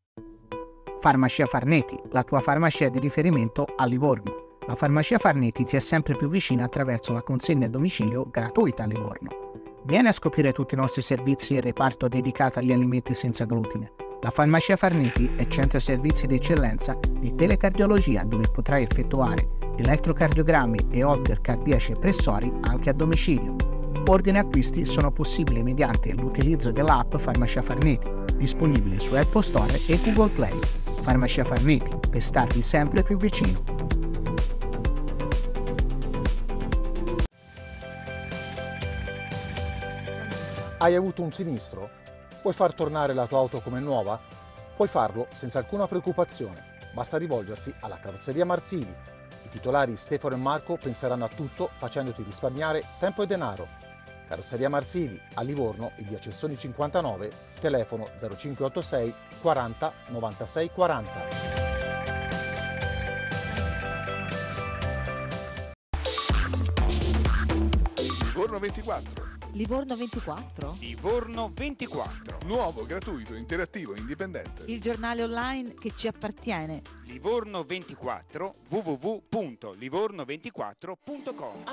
Farmacia Farneti, la tua farmacia di riferimento a Livorno la farmacia Farnetti ti è sempre più vicina attraverso la consegna a domicilio gratuita a Livorno. Vieni a scoprire tutti i nostri servizi e reparto dedicato agli alimenti senza glutine. La farmacia Farniti è centro servizi d'eccellenza di telecardiologia dove potrai effettuare elettrocardiogrammi e holter cardiaci e pressori anche a domicilio. Ordini e acquisti sono possibili mediante l'utilizzo dell'app Farmacia Farniti, disponibile su Apple Store e Google Play. Farmacia Farniti, per starvi sempre più vicino. Hai avuto un sinistro? Puoi far tornare la tua auto come nuova? Puoi farlo senza alcuna preoccupazione. Basta rivolgersi alla carrozzeria Marsili. I titolari Stefano e Marco penseranno a tutto facendoti risparmiare tempo e denaro. Carrozzeria Marsili a Livorno, in via Cessoni 59, telefono 0586 40 96 40. Giorno 24 Livorno 24. Livorno 24. Nuovo, gratuito, interattivo, indipendente. Il giornale online che ci appartiene. Livorno 24 www.livorno24.com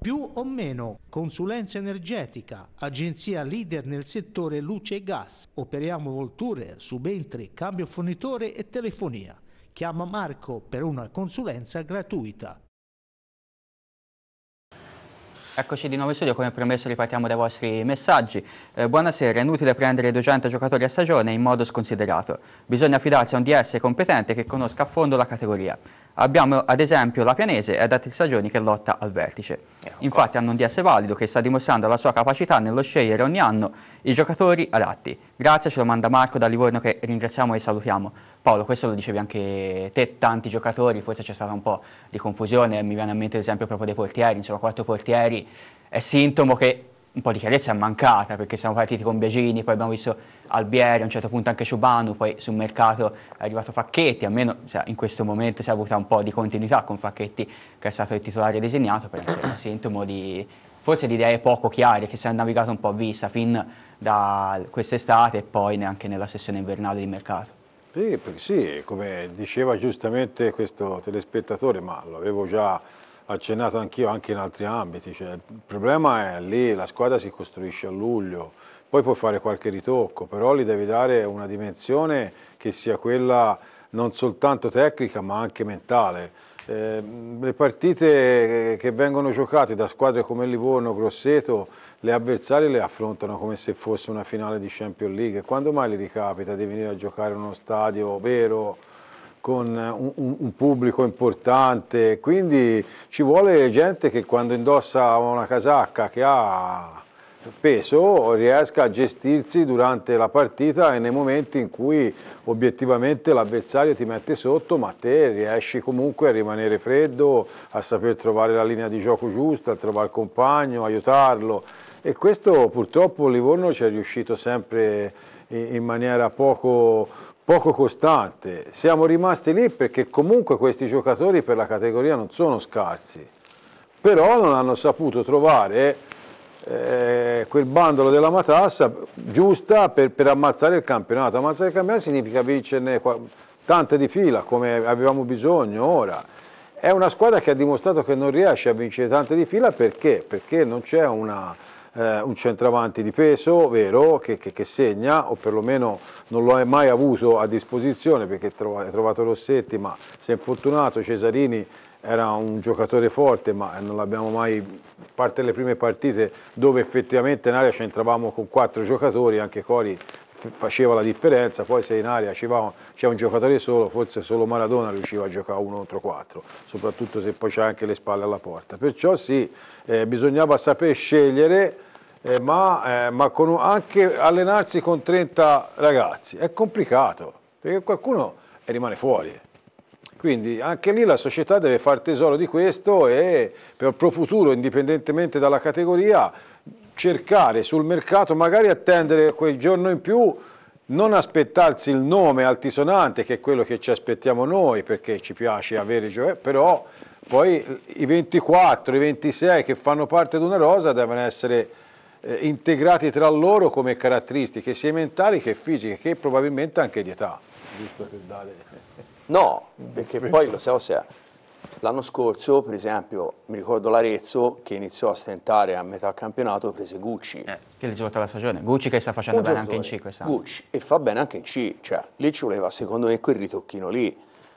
più o meno consulenza energetica, agenzia leader nel settore luce e gas, operiamo volture, subentri, cambio fornitore e telefonia. Chiama Marco per una consulenza gratuita Eccoci di nuovo in studio, come promesso ripartiamo dai vostri messaggi. Eh, buonasera, è inutile prendere 200 giocatori a stagione in modo sconsiderato. Bisogna affidarsi a un DS competente che conosca a fondo la categoria. Abbiamo ad esempio la Pianese, è da tre stagioni che lotta al vertice. Eh, Infatti hanno un DS valido che sta dimostrando la sua capacità nello scegliere ogni anno i giocatori adatti. Grazie, ce lo manda Marco da Livorno che ringraziamo e salutiamo. Paolo, questo lo dicevi anche te, tanti giocatori, forse c'è stata un po' di confusione, mi viene a mente l'esempio proprio dei portieri, insomma quattro portieri, è sintomo che un po' di chiarezza è mancata perché siamo partiti con Biagini, poi abbiamo visto Albieri, a un certo punto anche Ciubanu, poi sul mercato è arrivato Facchetti, almeno cioè, in questo momento si è avuta un po' di continuità con Facchetti che è stato il titolare designato, però è un sintomo di forse di idee poco chiare che si è navigato un po' a vista fin da quest'estate e poi neanche nella sessione invernale di mercato. Sì, sì, come diceva giustamente questo telespettatore, ma l'avevo già accennato anch'io anche in altri ambiti, cioè, il problema è lì, la squadra si costruisce a luglio, poi puoi fare qualche ritocco, però gli devi dare una dimensione che sia quella non soltanto tecnica ma anche mentale. Eh, le partite che vengono giocate da squadre come Livorno, Grosseto, le avversarie le affrontano come se fosse una finale di Champions League. Quando mai le ricapita di venire a giocare in uno stadio vero, con un, un, un, pubblico importante? Quindi ci vuole gente che quando indossa una casacca che ha peso riesca a gestirsi durante la partita e nei momenti in cui obiettivamente l'avversario ti mette sotto ma te riesci comunque a rimanere freddo, a saper trovare la linea di gioco giusta, a trovare il compagno, aiutarlo e questo purtroppo Livorno ci è riuscito sempre in maniera poco, poco costante. Siamo rimasti lì perché comunque questi giocatori per la categoria non sono scarsi, però non hanno saputo trovare eh, quel bandolo della matassa giusta per, per, ammazzare il campionato. Ammazzare il campionato significa vincerne tante di fila come avevamo bisogno ora. È una squadra che ha dimostrato che non riesce a vincere tante di fila perché? Perché non c'è una eh, un centravanti di peso, vero, che, che, che, segna, o perlomeno non lo è mai avuto a disposizione perché ha trovato Rossetti, ma si è infortunato, Cesarini era un giocatore forte, ma non l'abbiamo mai, a parte le prime partite dove effettivamente in area c'entravamo con quattro giocatori, anche Cori faceva la differenza, poi se in area c'è un giocatore solo, forse solo Maradona riusciva a giocare uno contro quattro, soprattutto se poi c'è anche le spalle alla porta. Perciò sì, eh, bisognava saper scegliere eh, ma, eh, ma con, anche allenarsi con 30 ragazzi è complicato, perché qualcuno rimane fuori. Quindi anche lì la società deve fare tesoro di questo e per il futuro, indipendentemente dalla categoria, cercare sul mercato, magari attendere quel giorno in più, non aspettarsi il nome altisonante che è quello che ci aspettiamo noi perché ci piace avere giovedì, però poi i 24, i 26 che fanno parte di una rosa devono essere eh, integrati tra loro come caratteristiche sia mentali che fisiche, che probabilmente anche di età. Giusto per dare... No, perché poi lo so se l'anno scorso, per esempio, mi ricordo l'Arezzo che iniziò a stentare a metà campionato, prese Gucci. Eh, che ha tutta la stagione. Gucci che sta facendo bene anche in C quest'anno. Gucci, e fa bene anche in C, cioè lì ci voleva secondo me quel ritocchino lì.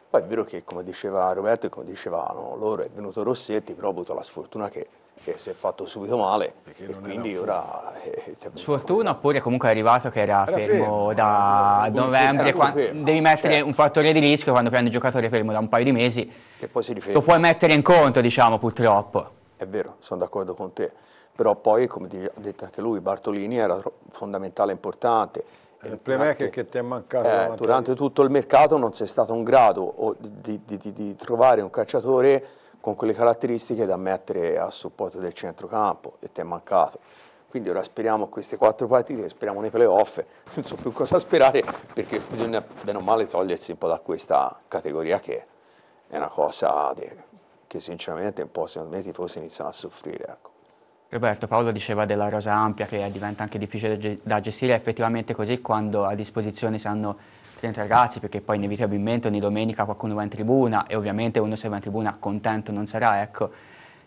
Poi è vero che, come diceva Roberto e come dicevano loro, è venuto Rossetti, però ha avuto la sfortuna che che si è fatto subito male e quindi ora... Eh, eh, cioè, Sfortuna oppure comunque è arrivato che era, era fermo, fermo, da era novembre, fermo. devi mettere certo. un fattore di rischio quando prendi un giocatore fermo da un paio di mesi, che poi si lo puoi mettere in conto diciamo purtroppo. È vero, sono d'accordo con te, però poi come ha detto anche lui Bartolini era fondamentale, e importante, il playmaker che ti è mancato. Eh, durante tutto il mercato non sei stato in grado di, di, di, di, trovare un calciatore con quelle caratteristiche da mettere a supporto del centrocampo e ti è mancato. Quindi ora speriamo queste quattro partite, speriamo nei playoff, non so più cosa sperare perché bisogna bene o male togliersi un po' da questa categoria che è una cosa che sinceramente un po' secondo me i tifosi iniziano a soffrire. Ecco. Roberto Paolo diceva della rosa ampia che diventa anche difficile da gestire, effettivamente così quando a disposizione si hanno 30 ragazzi perché poi inevitabilmente ogni domenica qualcuno va in tribuna e ovviamente uno se va in tribuna contento non sarà, ecco.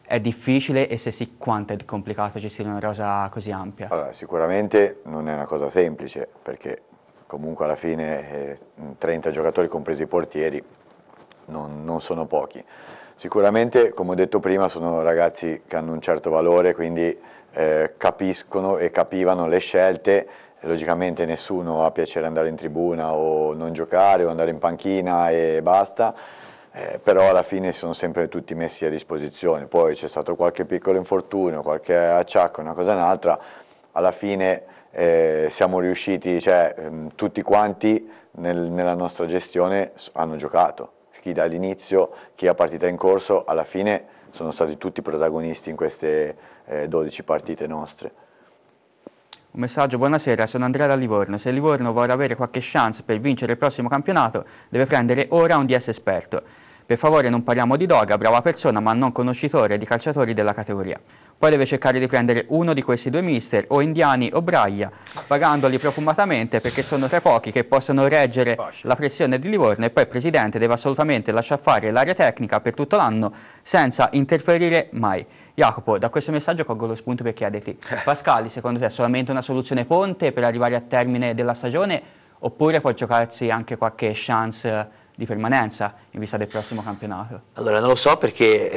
È difficile e se sì quanto è complicato gestire una rosa così ampia? Allora, sicuramente non è una cosa semplice perché comunque alla fine eh, 30 giocatori compresi i portieri non, non sono pochi. Sicuramente, come ho detto prima, sono ragazzi che hanno un certo valore, quindi eh, capiscono e capivano le scelte logicamente nessuno ha piacere andare in tribuna o non giocare o andare in panchina e basta, eh, però alla fine sono sempre tutti messi a disposizione, poi c'è stato qualche piccolo infortunio, qualche acciacco, una cosa o un'altra, alla fine eh, siamo riusciti, cioè ehm, tutti quanti nel, nella nostra gestione hanno giocato, chi dall'inizio, chi a partita in corso, alla fine sono stati tutti protagonisti in queste eh, 12 partite nostre. Un messaggio, buonasera, sono Andrea da Livorno. Se Livorno vuole avere qualche chance per vincere il prossimo campionato, deve prendere ora un DS esperto. Per favore non parliamo di Doga, brava persona, ma non conoscitore di calciatori della categoria. Poi deve cercare di prendere uno di questi due mister, o indiani o Braia, pagandoli profumatamente perché sono tra pochi che possono reggere la pressione di Livorno e poi il presidente deve assolutamente lasciare fare l'area tecnica per tutto l'anno senza interferire mai. Jacopo, da questo messaggio colgo lo spunto per chiederti, eh. Pascali secondo te è solamente una soluzione ponte per arrivare a termine della stagione oppure può giocarsi anche qualche chance di permanenza in vista del prossimo campionato? Allora non lo so perché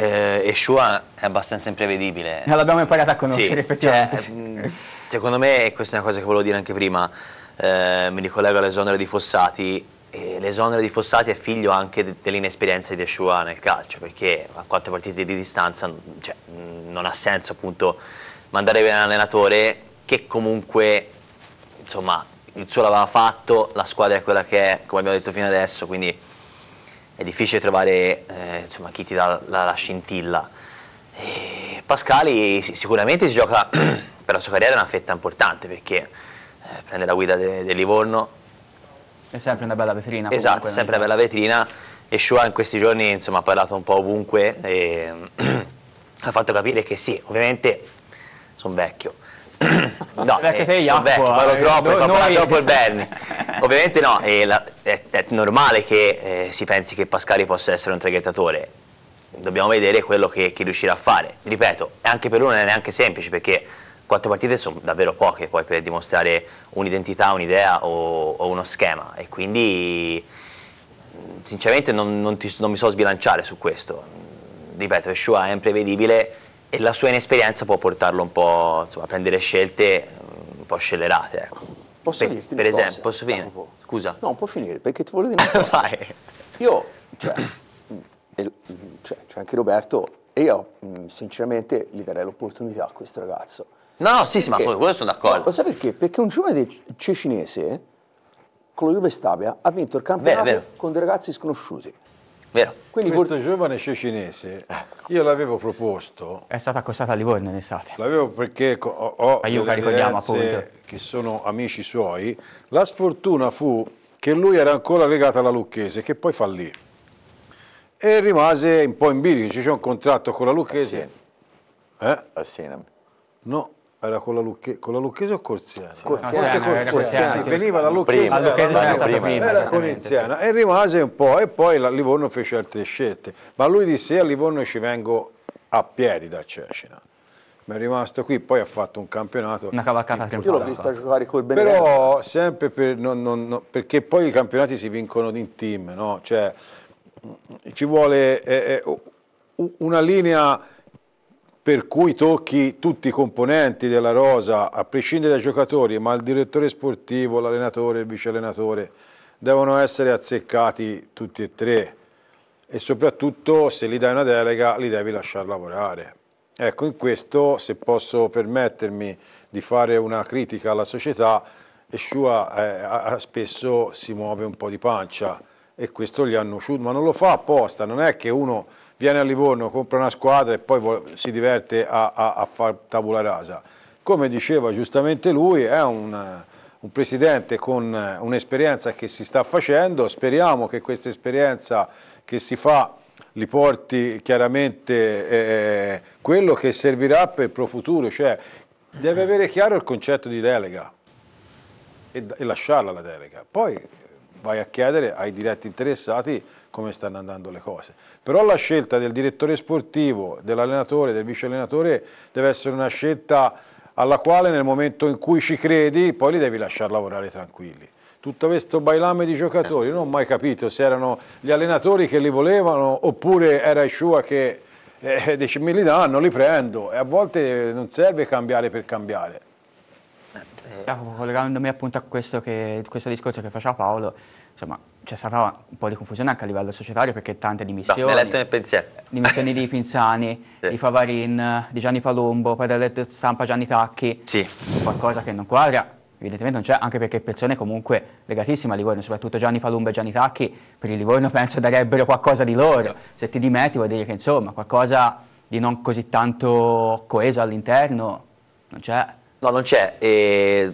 eh, Eshua è abbastanza imprevedibile. L'abbiamo imparato a conoscere sì, cioè, effettivamente. Cioè, sì. Mm, secondo me, e questa è una cosa che volevo dire anche prima, eh, mi ricollego all'esonero di Fossati, l'esonero di Fossati è figlio anche dell'inesperienza di Asciuga nel calcio, perché a quattro partite di distanza cioè, non ha senso appunto mandare via un allenatore che comunque insomma, il suo l'aveva fatto, la squadra è quella che è, come abbiamo detto fino adesso, quindi è difficile trovare eh, insomma, chi ti dà la, la scintilla. E Pascali sicuramente si gioca per la sua carriera una fetta importante perché eh, prende la guida del de Livorno, è sempre una bella vetrina. Esatto, è sempre una bella vetrina. E Shua in questi giorni insomma, ha parlato un po' ovunque e ha fatto capire che sì, ovviamente sono vecchio. no, perché eh, sono vecchio, parlo eh, troppo, no, parlo troppo il Berni. ovviamente no, la, è, è, normale che eh, si pensi che Pascali possa essere un traghettatore. Dobbiamo vedere quello che, che riuscirà a fare. Ripeto, anche per lui non è neanche semplice perché quattro partite sono davvero poche poi per dimostrare un'identità, un'idea o, o, uno schema e quindi sinceramente non, non, ti, non mi so sbilanciare su questo. Ripeto, Shua è imprevedibile e la sua inesperienza può portarlo un po' insomma, a prendere scelte un po' scellerate. Ecco. Posso per, per esempio, posso finire? Scusa? No, può finire perché ti volevo dire una cosa. Io, cioè, cioè c'è cioè, cioè anche Roberto, e io mm, sinceramente gli darei l'opportunità a questo ragazzo No, no, sì, sì, ma poi quello sono d'accordo. No, ma sai perché? Perché un giovane cecinese, con lo Juve Stabia, ha vinto il campionato vero, vero. con dei ragazzi sconosciuti. Vero. Quindi Questo giovane cecinese, io l'avevo proposto. È stata accostata a Livorno in estate. L'avevo perché ho, ho ma io ricordiamo, appunto. che sono amici suoi. La sfortuna fu che lui era ancora legato alla Lucchese, che poi fallì. E rimase un po' in bilico, c'è un contratto con la Lucchese. Assinami. Eh? Assinami. No, era con la, Lucche, con la Lucchese o Corsiana? Corsiana, Forse Corsiana, Corsiana sì, veniva da Lucchese, prima, Lucchese era, prima, prima, era Corsiana sì. e rimase un po' e poi la Livorno fece altre scelte, ma lui disse a Livorno ci vengo a piedi da Cecina mi è rimasto qui, poi ha fatto un campionato. Una cavalcata che Io l'ho vista giocare col Benevento. Però sempre per, non, non, non, perché poi i campionati si vincono in team, no? cioè, ci vuole eh, eh una linea per cui tocchi tutti i componenti della rosa, a prescindere dai giocatori, ma il direttore sportivo, l'allenatore, il vice allenatore, devono essere azzeccati tutti e tre e soprattutto se gli dai una delega li devi lasciare lavorare. Ecco, in questo, se posso permettermi di fare una critica alla società, Eshua eh, spesso si muove un po' di pancia e questo gli hanno usciuto, ma non lo fa apposta, non è che uno viene a Livorno, compra una squadra e poi si diverte a, a, a far tavola rasa. Come diceva giustamente lui, è un, un presidente con un'esperienza che si sta facendo, speriamo che questa esperienza che si fa li porti chiaramente eh, eh quello che servirà per il pro futuro, cioè deve avere chiaro il concetto di delega e, e lasciarla la delega. Poi vai a chiedere ai diretti interessati come stanno andando le cose. Però la scelta del direttore sportivo, dell'allenatore, del vice allenatore deve essere una scelta alla quale nel momento in cui ci credi poi li devi lasciare lavorare tranquilli tutto questo bailame di giocatori, non ho mai capito se erano gli allenatori che li volevano oppure era Isciua che eh, eh, dice mi li danno, li prendo e a volte non serve cambiare per cambiare. Eh, eh collegandomi appunto a questo, che, questo discorso che faceva Paolo, insomma c'è cioè, stata un po' di confusione anche a livello societario perché tante dimissioni. No, letto nel pensiero. Dimissioni di Pinzani, sì. di Favarin, di Gianni Palombo, poi da letto stampa Gianni Tacchi. Sì. Qualcosa che non quadra. Evidentemente non c'è, anche perché persone comunque legatissime a Livorno, soprattutto Gianni Palumbo e Gianni Tacchi, per il Livorno penso darebbero qualcosa di loro. Se ti dimetti vuol dire che insomma qualcosa di non così tanto coeso all'interno non c'è. No, non c'è. E...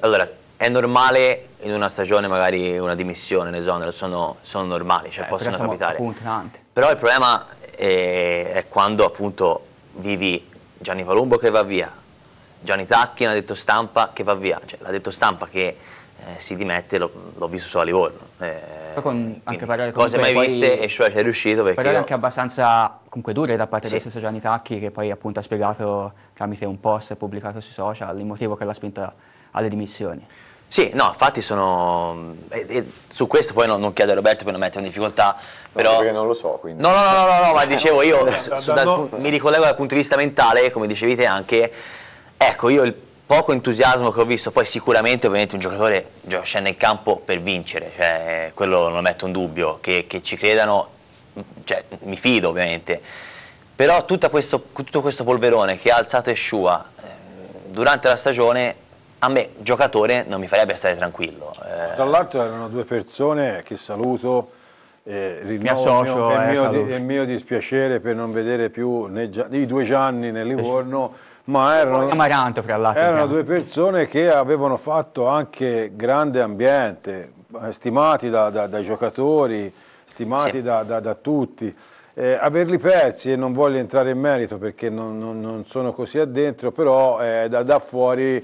Allora, è normale in una stagione magari una dimissione, un sono, sono normali, cioè eh, possono capitare. Però il problema è, eh, è, quando appunto vivi Gianni Palumbo che va via, Gianni Tacchi ha detto stampa che va via, cioè l'ha detto stampa che eh, si dimette, l'ho visto solo a Livorno. Eh, con, anche parlare cose mai viste e cioè ci riuscito perché... Parole anche abbastanza comunque dure da parte sì. del stesso Gianni Tacchi che poi appunto ha spiegato tramite un post pubblicato sui social il motivo che l'ha spinta alle dimissioni. Sì, no, infatti sono... E, e su questo poi non, non chiedo a Roberto per non mettere in difficoltà, però... No, perché non lo so, quindi... No, no, no, no, no, no ma eh, dicevo io, su, dal, mi ricollego dal punto di vista mentale, come dicevi te anche, ecco, io il poco entusiasmo che ho visto, poi sicuramente ovviamente un giocatore scende in campo per vincere, cioè, quello non metto in dubbio, che, che ci credano, cioè, mi fido ovviamente, però questo, tutto questo polverone che ha alzato Esciua eh, durante la stagione a me giocatore non mi farebbe stare tranquillo. Eh... Tra l'altro erano due persone che saluto, eh, mi associo, mio, eh, mio, saluto. Di, mio dispiacere per non vedere più né, i due Gianni nel Livorno, ma erano, Amaranto, fra erano due persone che avevano fatto anche grande ambiente, eh, stimati da, da, dai giocatori, stimati sì. da, da tutti. Eh, averli persi e non voglio entrare in merito perché non, non, non sono così addentro, però eh, da, da, fuori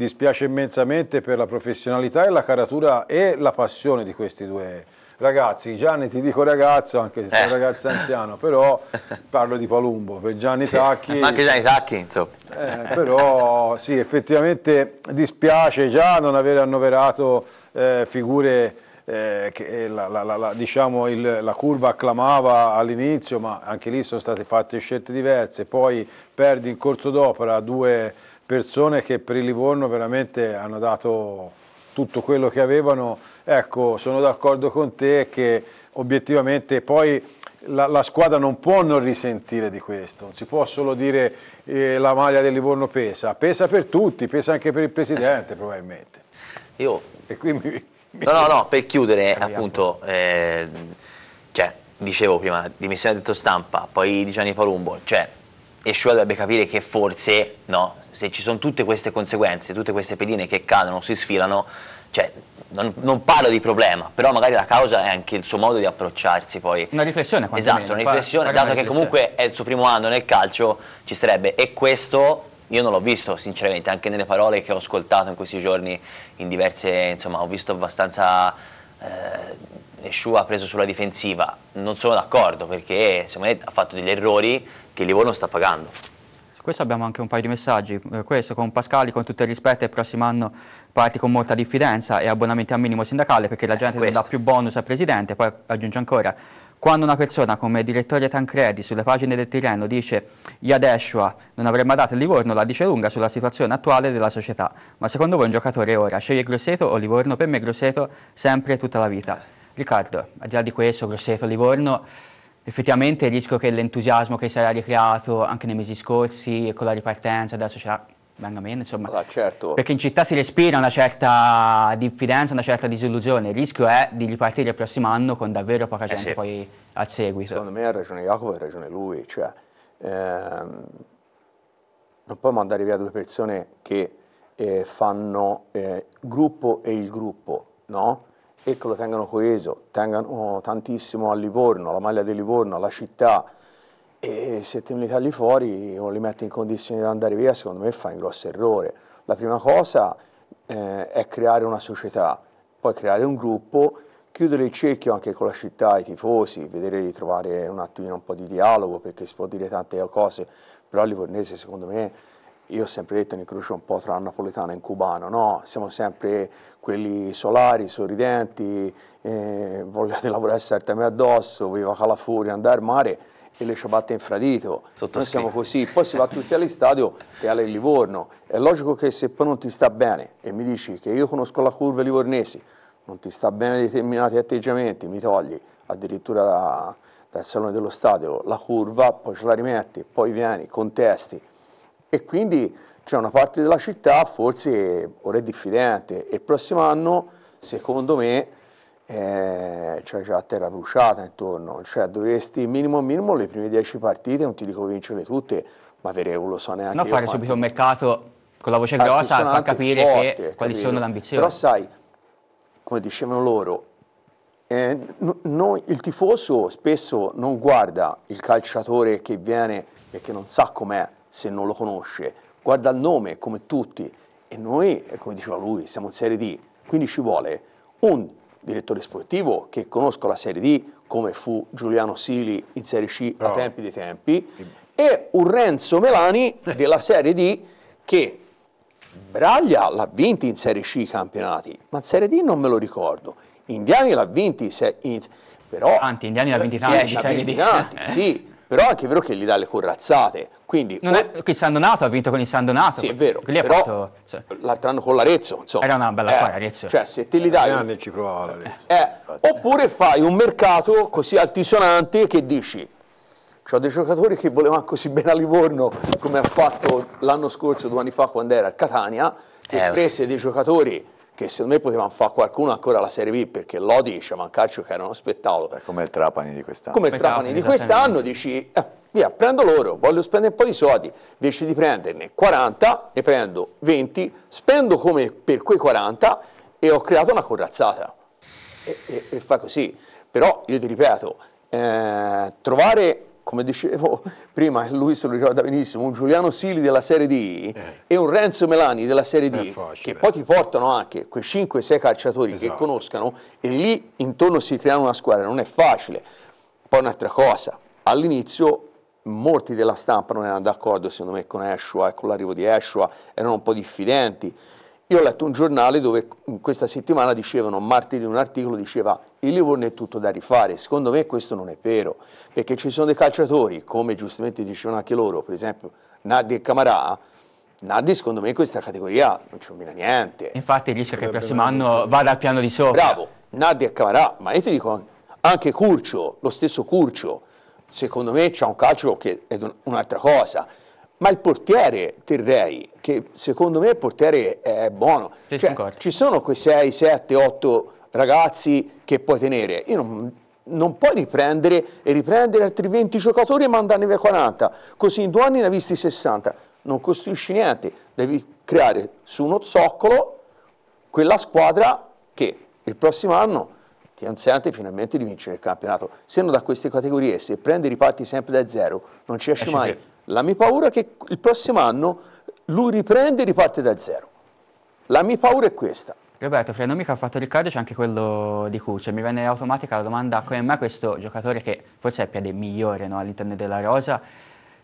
dispiace immensamente per la professionalità e la caratura e la passione di questi due ragazzi. Gianni ti dico ragazzo, anche se sei un eh. ragazzo anziano, però parlo di Palumbo, per Gianni Tacchi. Ma anche Gianni Tacchi, insomma. Eh, però sì, effettivamente dispiace già non aver annoverato eh, figure eh, che eh, la, la, la, diciamo il, la, curva acclamava all'inizio, ma anche lì sono state fatte scelte diverse, poi perdi in corso d'opera due persone che per il Livorno veramente hanno dato tutto quello che avevano. Ecco, sono d'accordo con te che obiettivamente poi la, la, squadra non può non risentire di questo, non si può solo dire eh, la maglia del Livorno pesa, pesa per tutti, pesa anche per il Presidente probabilmente. Io... E qui mi, No, no, no, per chiudere Arriviamo. appunto, eh, cioè, dicevo prima, dimissione detto stampa, poi di Gianni Palumbo, cioè e Shoa dovrebbe capire che forse no, se ci sono tutte queste conseguenze, tutte queste pedine che cadono, si sfilano, cioè, non, non, parlo di problema, però magari la causa è anche il suo modo di approcciarsi poi. Una riflessione Esatto, una riflessione, fa, dato una che riflessione. comunque è il suo primo anno nel calcio, ci starebbe. E questo io non l'ho visto sinceramente, anche nelle parole che ho ascoltato in questi giorni, in diverse, insomma, ho visto abbastanza... Eh, Nesciu ha preso sulla difensiva, non sono d'accordo perché secondo me ha fatto degli errori che Livorno sta pagando. Su questo abbiamo anche un paio di messaggi, eh, questo con Pascali con tutto il rispetto il prossimo anno parti con molta diffidenza e abbonamenti al minimo sindacale perché la gente non dà più bonus al presidente, poi aggiunge ancora quando una persona come direttore Tancredi sulle pagine del Tirreno dice Iadeshua ah, non avremmo dato il Livorno la dice lunga sulla situazione attuale della società. Ma secondo voi un giocatore ora sceglie Grosseto o Livorno? Per me Grosseto sempre e tutta la vita. Riccardo, al di là di questo, Grosseto, Livorno effettivamente il rischio che l'entusiasmo che si era ricreato anche nei mesi scorsi e con la ripartenza adesso c'era venga meno, insomma. Ah, certo. Perché in città si respira una certa diffidenza, una certa disillusione. Il rischio è di ripartire il prossimo anno con davvero poca eh, gente eh sì. poi al seguito. Secondo me ha ragione Jacopo e ha ragione lui. Cioè, ehm, non puoi mandare via due persone che eh, fanno eh, gruppo e il gruppo, no? e che lo tengano coeso, tengano oh, tantissimo a Livorno, alla maglia di Livorno, alla città e se te li tagli fuori o li metti in condizione di andare via secondo me fa un grosso errore. La prima cosa eh, è creare una società, poi creare un gruppo, chiudere il cerchio anche con la città, i tifosi, vedere di trovare un attimino un po' di dialogo perché si può dire tante cose, però il livornese secondo me io ho sempre detto mi incrocio un po' tra napoletano e cubano, no? Siamo sempre quelli solari, sorridenti, eh, voglia lavorare sartami addosso, viva Calafuri, andare al mare e le ciabatte infradito. Noi siamo così, poi si va tutti all'estadio e alle Livorno. È logico che se poi non ti sta bene e mi dici che io conosco la curva livornese, non ti sta bene determinati atteggiamenti, mi togli addirittura da, dal salone dello stadio la curva, poi ce la rimetti, poi vieni, contesti e quindi c'è una parte della città forse ora è diffidente e il prossimo anno secondo me eh, c'è già terra bruciata intorno, cioè dovresti minimo minimo le prime dieci partite, non ti dico vincerle tutte, ma avere lo so neanche No, fare subito un mercato con la voce ah, grossa far capire forte, che, quali capito? sono le ambizioni. Però sai, come dicevano loro, eh, no, il tifoso spesso non guarda il calciatore che viene e che non sa com'è, se non lo conosce, guarda il nome come tutti e noi, eh, come diceva lui, siamo in Serie D, quindi ci vuole un direttore sportivo che conosca la Serie D come fu Giuliano Sili in Serie C Bravo. a tempi dei tempi e un Renzo Melani della Serie D che Braglia l'ha vinto in Serie C i campionati, ma in Serie D non me lo ricordo. Indiani l'ha vinto in, però... Tanti, Indiani l'ha vinto tanti, Serie D. Tanti, sì, però è anche vero che gli dà le corazzate. Quindi, non è, il San Donato ha vinto con il San Donato. Sì, è vero. Però, fatto, cioè, l'altro anno con l'Arezzo. Insomma. Era una bella eh, squadra Arezzo. Cioè, se te li eh, dai. anni ci provava l'Arezzo. Eh, oppure fai un mercato così altisonante che dici. Ho dei giocatori che volevano così bene a Livorno come ha fatto l'anno scorso, due anni fa, quando era a Catania, che eh, prese dei giocatori che secondo me potevano fare qualcuno ancora alla Serie B perché Lodi c'era un calcio che era uno spettacolo. È come il Trapani di quest'anno. Come il Trapani di quest'anno dici, eh, via, prendo loro, voglio spendere un po' di soldi, invece di prenderne 40 ne prendo 20, spendo come per quei 40 e ho creato una corazzata. E, e, e fa così. Però io ti ripeto, eh, trovare come dicevo prima, lui se lo ricorda benissimo, un Giuliano Sili della Serie D eh. e un Renzo Melani della Serie D, eh, che poi ti portano anche quei 5-6 calciatori esatto. che conoscano e lì intorno si creano una squadra, non è facile. Poi un'altra cosa, all'inizio molti della stampa non erano d'accordo secondo me con Eshua e con l'arrivo di Eshua, erano un po' diffidenti. Io ho letto un giornale dove questa settimana dicevano, martedì un articolo diceva il Livorno è tutto da rifare, secondo me questo non è vero, perché ci sono dei calciatori, come giustamente dicevano anche loro, per esempio Nardi e Camarà, Nardi secondo me in questa categoria non ci combina niente. Infatti il rischio che il prossimo anno vada al piano di sopra. Bravo, Nardi e Camarà, ma io ti dico anche Curcio, lo stesso Curcio, secondo me c'è un calcio che è un'altra cosa, ma il portiere Terrei, che secondo me il portiere è buono, cioè, ci sono quei 6, 7, 8 ragazzi che puoi tenere, io non, non puoi riprendere e riprendere altri 20 giocatori e mandarne via 40, così in due anni ne hai visti 60, non costruisci niente, devi creare su uno zoccolo quella squadra che il prossimo anno ti consente finalmente di vincere il campionato. Se no da queste categorie, se prendi e riparti sempre da zero, non ci esci Esci mai. Più. La mia paura è che il prossimo anno lui riprende e riparte da zero. La mia paura è questa. Roberto, fra i nomi che ha fatto Riccardo c'è anche quello di Cuccia. Mi viene automatica la domanda come mai questo giocatore, che forse è il piede migliore no, all'interno della rosa,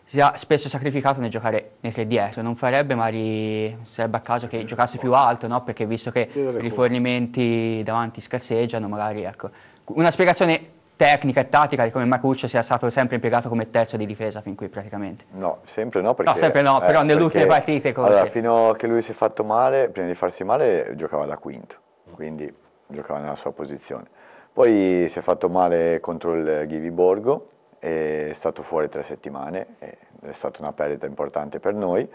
sia spesso sacrificato nel giocare nei tre dietro. Non farebbe magari, sarebbe a caso che giocasse più alto, no? perché visto che i rifornimenti davanti scarseggiano, magari ecco. Una spiegazione tecnica e tattica di come Macuccio sia stato sempre impiegato come terzo di difesa fin qui praticamente. No, sempre no perché... No, sempre no, eh, però nelle ultime partite così. Allora, fino a che lui si è fatto male, prima di farsi male giocava da quinto, quindi giocava nella sua posizione. Poi si è fatto male contro il Ghivi Borgo, è stato fuori tre settimane, è stata una perdita importante per noi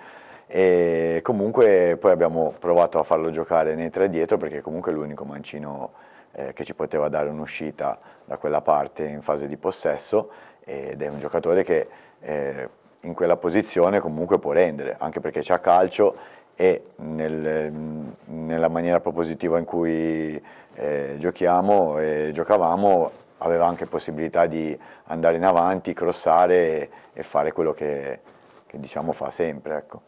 e comunque poi abbiamo provato a farlo giocare nei tre dietro perché comunque è l'unico mancino eh, che ci poteva dare un'uscita da quella parte in fase di possesso ed è un giocatore che eh, in quella posizione comunque può rendere, anche perché c'ha calcio e nel, nella maniera propositiva in cui eh, giochiamo e giocavamo aveva anche possibilità di andare in avanti, crossare e, e fare quello che, che diciamo fa sempre. Ecco.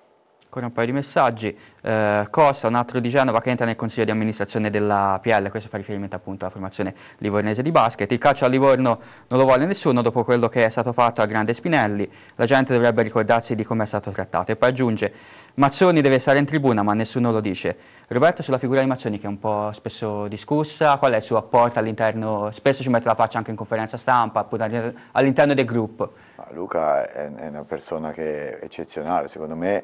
Ancora un paio di messaggi. Eh, Costa, un altro di Genova che entra nel consiglio di amministrazione della PL, questo fa riferimento appunto alla formazione livornese di basket. Il calcio a Livorno non lo vuole nessuno dopo quello che è stato fatto a Grande Spinelli, la gente dovrebbe ricordarsi di come è stato trattato. E poi aggiunge, Mazzoni deve stare in tribuna ma nessuno lo dice. Roberto, sulla figura di Mazzoni che è un po' spesso discussa, qual è il suo apporto all'interno, spesso ci mette la faccia anche in conferenza stampa, appunto all'interno del gruppo. Luca è una persona che è eccezionale, secondo me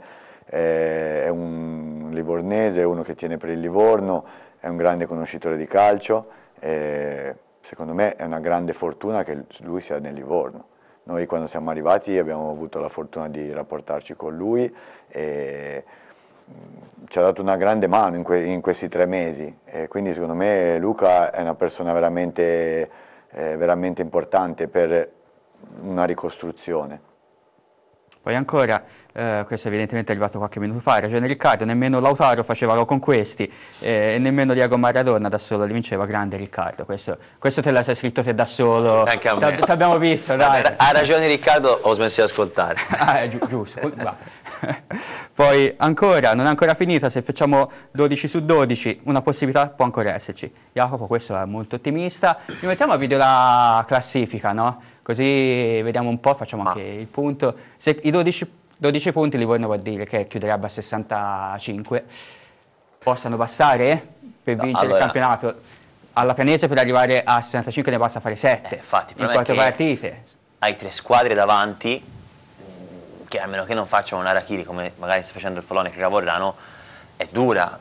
è un livornese, è uno che tiene per il Livorno, è un grande conoscitore di calcio, secondo me è una grande fortuna che lui sia nel Livorno. Noi quando siamo arrivati abbiamo avuto la fortuna di rapportarci con lui e mm, ci ha dato una grande mano in, que in questi tre mesi e quindi secondo me Luca è una persona veramente, eh, veramente importante per una ricostruzione. Poi ancora, eh, questo evidentemente è arrivato qualche minuto fa, ragione Riccardo, nemmeno Lautaro faceva lo con questi eh, e nemmeno Diego Maradona da solo li vinceva, grande Riccardo, questo, questo te l'hai scritto te da solo, ti abbiamo visto, dai. Ha ragione Riccardo, ho smesso di ascoltare. Ah, gi giusto, Poi ancora, non è ancora finita, se facciamo 12 su 12, una possibilità può ancora esserci. Jacopo, questo è molto ottimista. Ci mettiamo a video la classifica, no? Così vediamo un po', facciamo ah. anche il punto. Se I 12, 12 punti Livorno vuol dire che chiuderebbe a 65. Possano bastare per no, vincere allora. il campionato? Alla Pianese per arrivare a 65 ne basta fare 7 eh, infatti, in quattro partite. Hai tre squadre davanti, che a meno che non facciano un Arachiri come magari sta facendo il Folone Cagavorrano, è dura.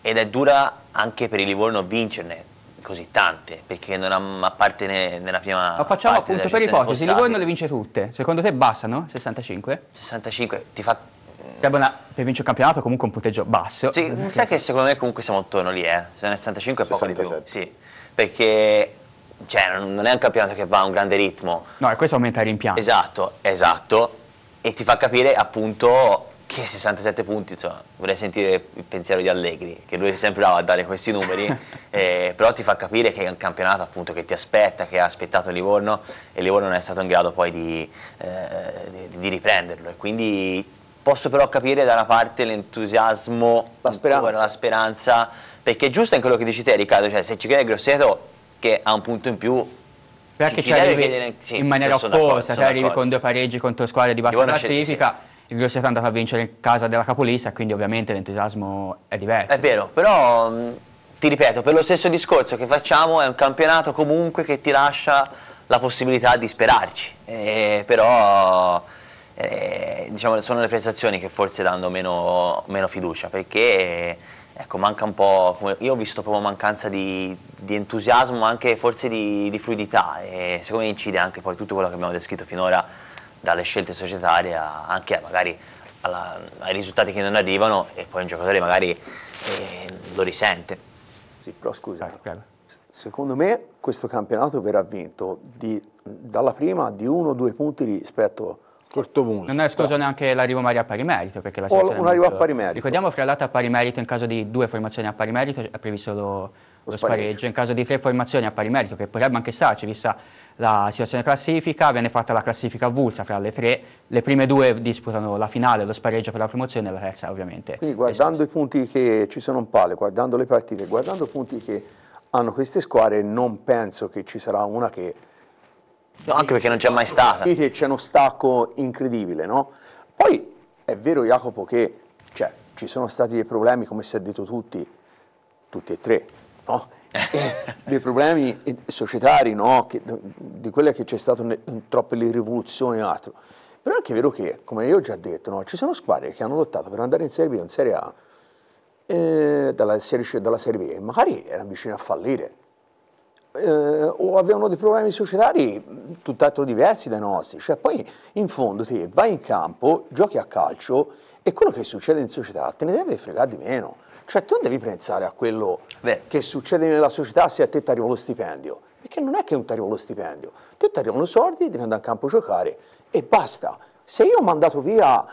Ed è dura anche per il Livorno vincerne così tante, perché non appartiene nella prima Ma facciamo appunto per ipotesi, fossati. non le vince tutte, secondo te bastano 65? 65, ti fa... Serve una, per vincere un campionato comunque un punteggio basso. Sì, sai che secondo me comunque siamo attorno lì, eh. 65 è poco 67. di più. Sì, perché cioè, non è un campionato che va a un grande ritmo. No, e questo aumenta i rimpianti Esatto, esatto. E ti fa capire appunto che 67 punti, cioè, vorrei sentire il pensiero di Allegri, che lui è sempre bravo a dare questi numeri, eh, però ti fa capire che è un campionato appunto, che ti aspetta, che ha aspettato Livorno e Livorno non è stato in grado poi di, eh, di, di riprenderlo e quindi posso però capire da una parte l'entusiasmo, la speranza. la speranza, perché è giusto in quello che dici te Riccardo, cioè se ci crede Grosseto che ha un punto in più perché ci, ci arrivi vedere, sì, in maniera opposta, se arrivi con due pareggi contro squadre di bassa classifica, il Grossi Atalanta fa vincere in casa della capolista, quindi ovviamente l'entusiasmo è diverso. È vero, però mm, ti ripeto, per lo stesso discorso che facciamo è un campionato comunque che ti lascia la possibilità di sperarci, eh, però eh, diciamo, sono le prestazioni che forse danno meno, meno fiducia, perché ecco, manca un po', io ho visto proprio mancanza di, di entusiasmo, ma anche forse di, di fluidità, e secondo me incide anche poi tutto quello che abbiamo descritto finora dalle scelte societarie a, anche magari alla, ai risultati che non arrivano e poi un giocatore magari eh, lo risente. Sì, però scusa, Vai, secondo me questo campionato verrà vinto di, dalla prima di uno o due punti rispetto a... Cortomuso. Non è escluso però. neanche l'arrivo magari a pari merito. Perché la o un arrivo a pari merito. Ricordiamo fra l'altro a pari merito, in caso di due formazioni a pari merito è previsto lo, lo, lo spareggio. spareggio. In caso di tre formazioni a pari merito, che potrebbe anche starci, vista la situazione classifica, viene fatta la classifica avulsa fra le tre, le prime due disputano la finale, lo spareggio per la promozione e la terza ovviamente. Quindi guardando esatto. i punti che ci sono in palo, guardando le partite, guardando i punti che hanno queste squadre, non penso che ci sarà una che... No, anche perché non c'è mai stata. C'è uno stacco incredibile, no? Poi è vero Jacopo che cioè, ci sono stati dei problemi, come si è detto tutti, tutti e tre, no? dei problemi societari, no? che, di quelle che c'è stato troppo le rivoluzioni e altro. Però è anche vero che, come io ho già detto, no? ci sono squadre che hanno lottato per andare in Serie B o in Serie A, eh, dalla, serie dalla Serie B, e magari erano vicine a fallire. Eh, o avevano dei problemi societari mm, tutt'altro diversi dai nostri. Cioè, poi in fondo te vai in campo, giochi a calcio e quello che succede in società te ne deve fregare di meno. Cioè tu non devi pensare a quello Beh. che succede nella società se a te ti arriva lo stipendio, perché non è che non ti arriva lo stipendio, a te ti arrivano i soldi, devi andare in campo a giocare e basta. Se io ho mandato via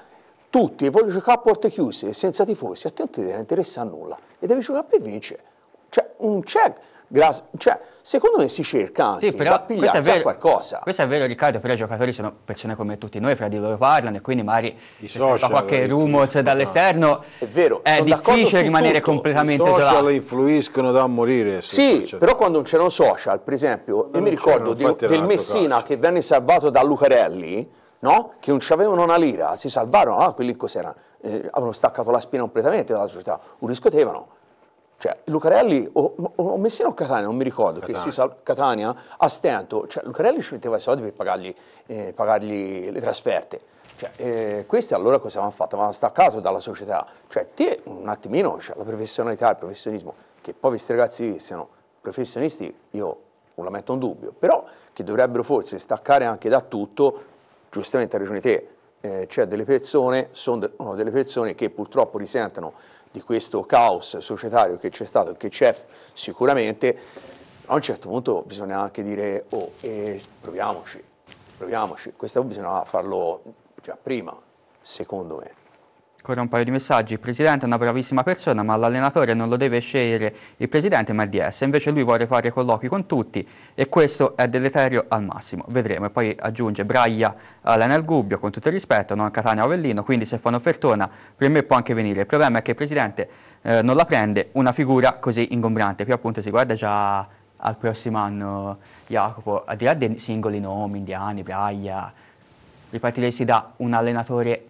tutti e voglio giocare a porte chiuse, senza tifosi, a te non ti deve interessare nulla e devi giocare per vincere. Cioè un check Grazie. Cioè, secondo me si cerca anche sì, però, da pigliarsi vero, a qualcosa. Questo è vero Riccardo, però i giocatori sono persone come tutti noi, fra di loro parlano e quindi magari da qualche rumors dall'esterno è, vero, è difficile rimanere tutto. completamente isolato. I social isolato. influiscono da morire. Sì, social. però quando non c'erano social, per esempio, io mi ricordo di, del Messina calcio. che venne salvato da Lucarelli, no? che non c'avevano una lira, si salvarono, ah, quelli cos'era? Eh, avevano staccato la spina completamente dalla società, un riscotevano cioè, Lucarelli o, o Messina o Catania, non mi ricordo, Catania. che si sal- Catania a stento, cioè, Lucarelli ci metteva i soldi per pagargli, eh, pagargli le trasferte. Cioè, eh, questi allora cosa avevano fatto? Avevano staccato dalla società. Cioè, te un attimino, cioè, la professionalità, il professionismo, che poi questi ragazzi siano professionisti, io non la metto in dubbio, però che dovrebbero forse staccare anche da tutto, giustamente a ragione te, eh, c'è delle persone, sono de- delle persone che purtroppo risentono di questo caos societario che c'è stato e che c'è sicuramente, a un certo punto bisogna anche dire oh, eh, proviamoci, proviamoci, questo bisognava farlo già prima, secondo me. Ancora un paio di messaggi. Il presidente è una bravissima persona, ma l'allenatore non lo deve scegliere il presidente, ma il DS. Invece lui vuole fare colloqui con tutti e questo è deleterio al massimo. Vedremo. E poi aggiunge Braia Alena al Gubbio, con tutto il rispetto, non Catania Avellino, quindi se fa un'offertona per me può anche venire. Il problema è che il presidente eh, non la prende una figura così ingombrante. Qui appunto si guarda già al prossimo anno Jacopo, al di là dei singoli nomi, indiani, Braia, ripartiresti da un allenatore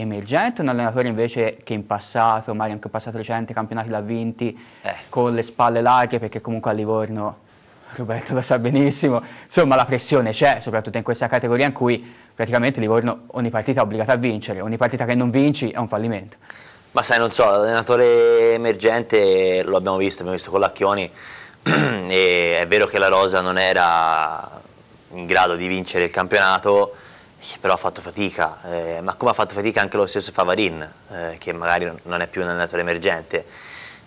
emergente, un allenatore invece che in passato, magari anche in passato recente, campionati l'ha vinti eh. con le spalle larghe perché comunque a Livorno Roberto lo sa benissimo, insomma la pressione c'è, soprattutto in questa categoria in cui praticamente Livorno ogni partita è obbligata a vincere, ogni partita che non vinci è un fallimento. Ma sai, non so, l'allenatore emergente lo abbiamo visto, abbiamo visto con Lacchioni, è vero che la Rosa non era in grado di vincere il campionato, però ha fatto fatica, eh, ma come ha fatto fatica anche lo stesso Favarin, eh, che magari non è più un allenatore emergente.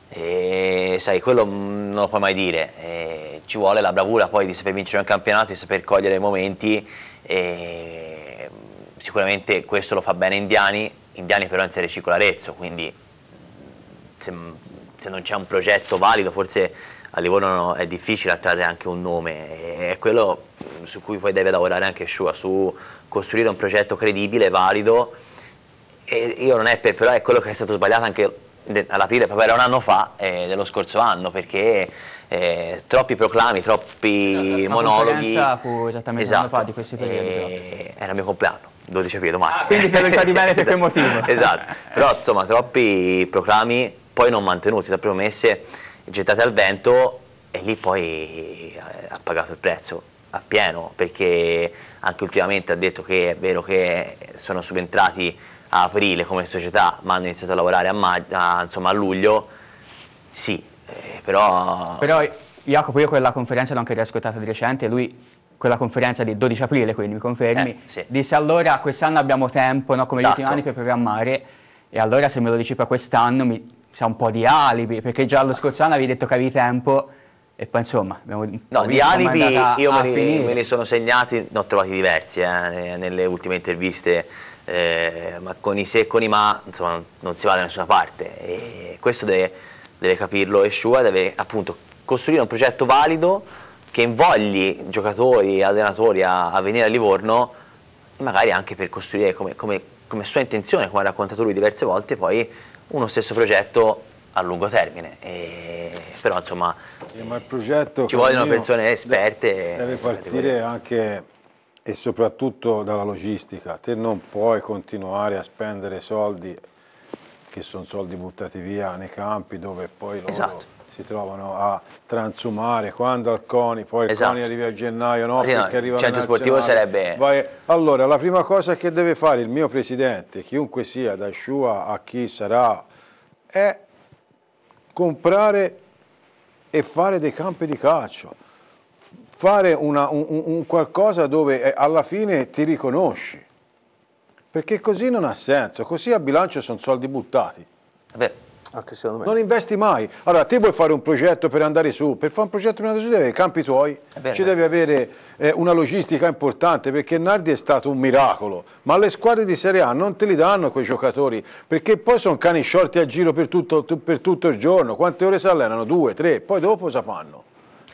E, sai, quello non lo puoi mai dire, e, ci vuole la bravura poi di saper vincere un campionato, di saper cogliere i momenti, e, mm, sicuramente questo lo fa bene Indiani, Indiani però è in Serie C con l'Arezzo, quindi se, se non c'è un progetto valido forse a Livorno è difficile attrarre anche un nome, è quello su cui poi deve lavorare anche Shua, su costruire un progetto credibile, valido, e io non è per, però è quello che è stato sbagliato anche all'aprile, proprio era un anno fa, eh, dello scorso anno, perché eh, troppi proclami, troppi esatto, monologhi. La fu esattamente esatto. un anno fa di questi periodi. Esatto. Eh, era il mio compleanno. 12 aprile domani. Ah, quindi ti è di bene per quel motivo. esatto, però insomma troppi proclami poi non mantenuti, da promesse gettate al vento e lì poi eh, ha pagato il prezzo a pieno perché anche ultimamente ha detto che è vero che sono subentrati a aprile come società ma hanno iniziato a lavorare a, a, insomma, a luglio sì eh, però... però Jacopo io quella conferenza l'ho anche riascoltata di recente lui quella conferenza di 12 aprile quindi mi confermi eh, sì. disse allora quest'anno abbiamo tempo no, come esatto. gli ultimi esatto. anni per programmare e allora se me lo dici per quest'anno mi sa, un po' di alibi, perché già lo scorso anno avevi detto che avevi tempo e poi insomma abbiamo No, di alibi io me ne, me ne, sono segnati, ne ho trovati diversi eh, nelle ultime interviste, eh, ma con i se e con i ma insomma non si va da nessuna parte e questo deve, deve capirlo Eshua, deve appunto costruire un progetto valido che invogli giocatori e allenatori a, a, venire a Livorno e magari anche per costruire come, come, come sua intenzione, come ha raccontato lui diverse volte, poi uno stesso progetto a lungo termine. E, però insomma eh, ci vogliono persone esperte. Deve partire anche e soprattutto dalla logistica. Te non puoi continuare a spendere soldi che sono soldi buttati via nei campi dove poi loro... Esatto si trovano a transumare quando al CONI, poi il esatto. CONI arriva a gennaio, no, sì, no perché arriva il centro sportivo sarebbe... Vai... Allora, la prima cosa che deve fare il mio presidente, chiunque sia, da Shua a chi sarà, è comprare e fare dei campi di calcio, fare una, un, un qualcosa dove eh, alla fine ti riconosci, perché così non ha senso, così a bilancio sono soldi buttati. Beh. Anche ah, secondo me. Non investi mai. Allora, te vuoi fare un progetto per andare su, per fare un progetto per andare su devi avere i campi tuoi, Bene. ci devi avere eh, una logistica importante, perché Nardi è stato un miracolo, ma le squadre di Serie A non te li danno quei giocatori, perché poi sono cani sciolti a giro per tutto, per tutto il giorno, quante ore si allenano? Due, tre, poi dopo cosa fanno?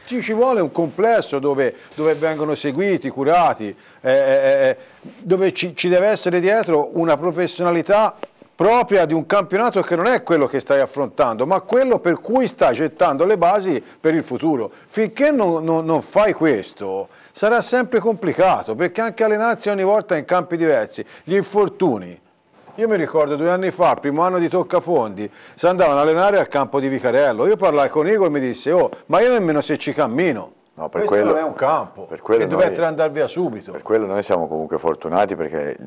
Ci, ci vuole un complesso dove, dove vengono seguiti, curati, eh, eh, eh, eh dove ci, ci deve essere dietro una professionalità propria di un campionato che non è quello che stai affrontando, ma quello per cui stai gettando le basi per il futuro. Finché non, non, non, fai questo sarà sempre complicato, perché anche allenarsi ogni volta in campi diversi, gli infortuni. Io mi ricordo due anni fa, primo anno di Toccafondi, si andavano ad allenare al campo di Vicarello. Io parlai con Igor e mi disse, oh, ma io nemmeno se ci cammino. No, per Questo quello, non è un campo per che dovete andare via subito. Per quello noi siamo comunque fortunati perché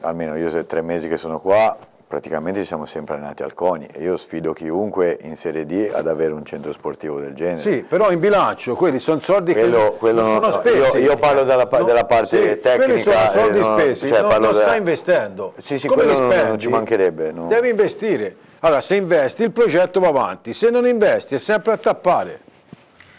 almeno io sono tre mesi che sono qua, praticamente ci siamo sempre allenati al CONI e io sfido chiunque in Serie D ad avere un centro sportivo del genere. Sì, però in bilancio quelli sono soldi quello, che quello sono no, spesi. Io, io parlo della, no, della parte sì, tecnica. Quelli sono soldi eh, spesi, cioè, non, non sta della... investendo. Sì, sì, Come li spendi? Non ci mancherebbe. No. Devi investire. Allora, se investi il progetto va avanti, se non investi è sempre a tappare.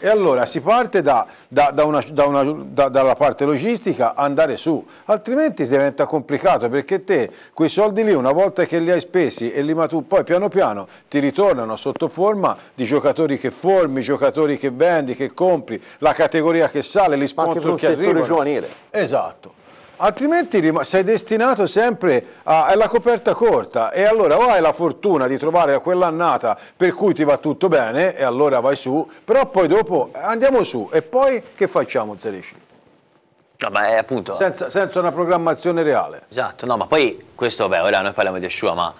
E allora si parte da, da, da una, una, dalla parte logistica andare su, altrimenti diventa complicato perché te quei soldi lì una volta che li hai spesi e li maturi, poi piano piano ti ritornano sotto forma di giocatori che formi, giocatori che vendi, che compri, la categoria che sale, gli sponsor che arrivano. giovanile. Esatto. Altrimenti sei destinato sempre alla coperta corta e allora o hai la fortuna di trovare quell'annata per cui ti va tutto bene e allora vai su, però poi dopo andiamo su e poi che facciamo Serie C? No, ma è appunto... Senza, senza una programmazione reale. Esatto, no, ma poi questo, beh, ora noi parliamo di Asciua, ma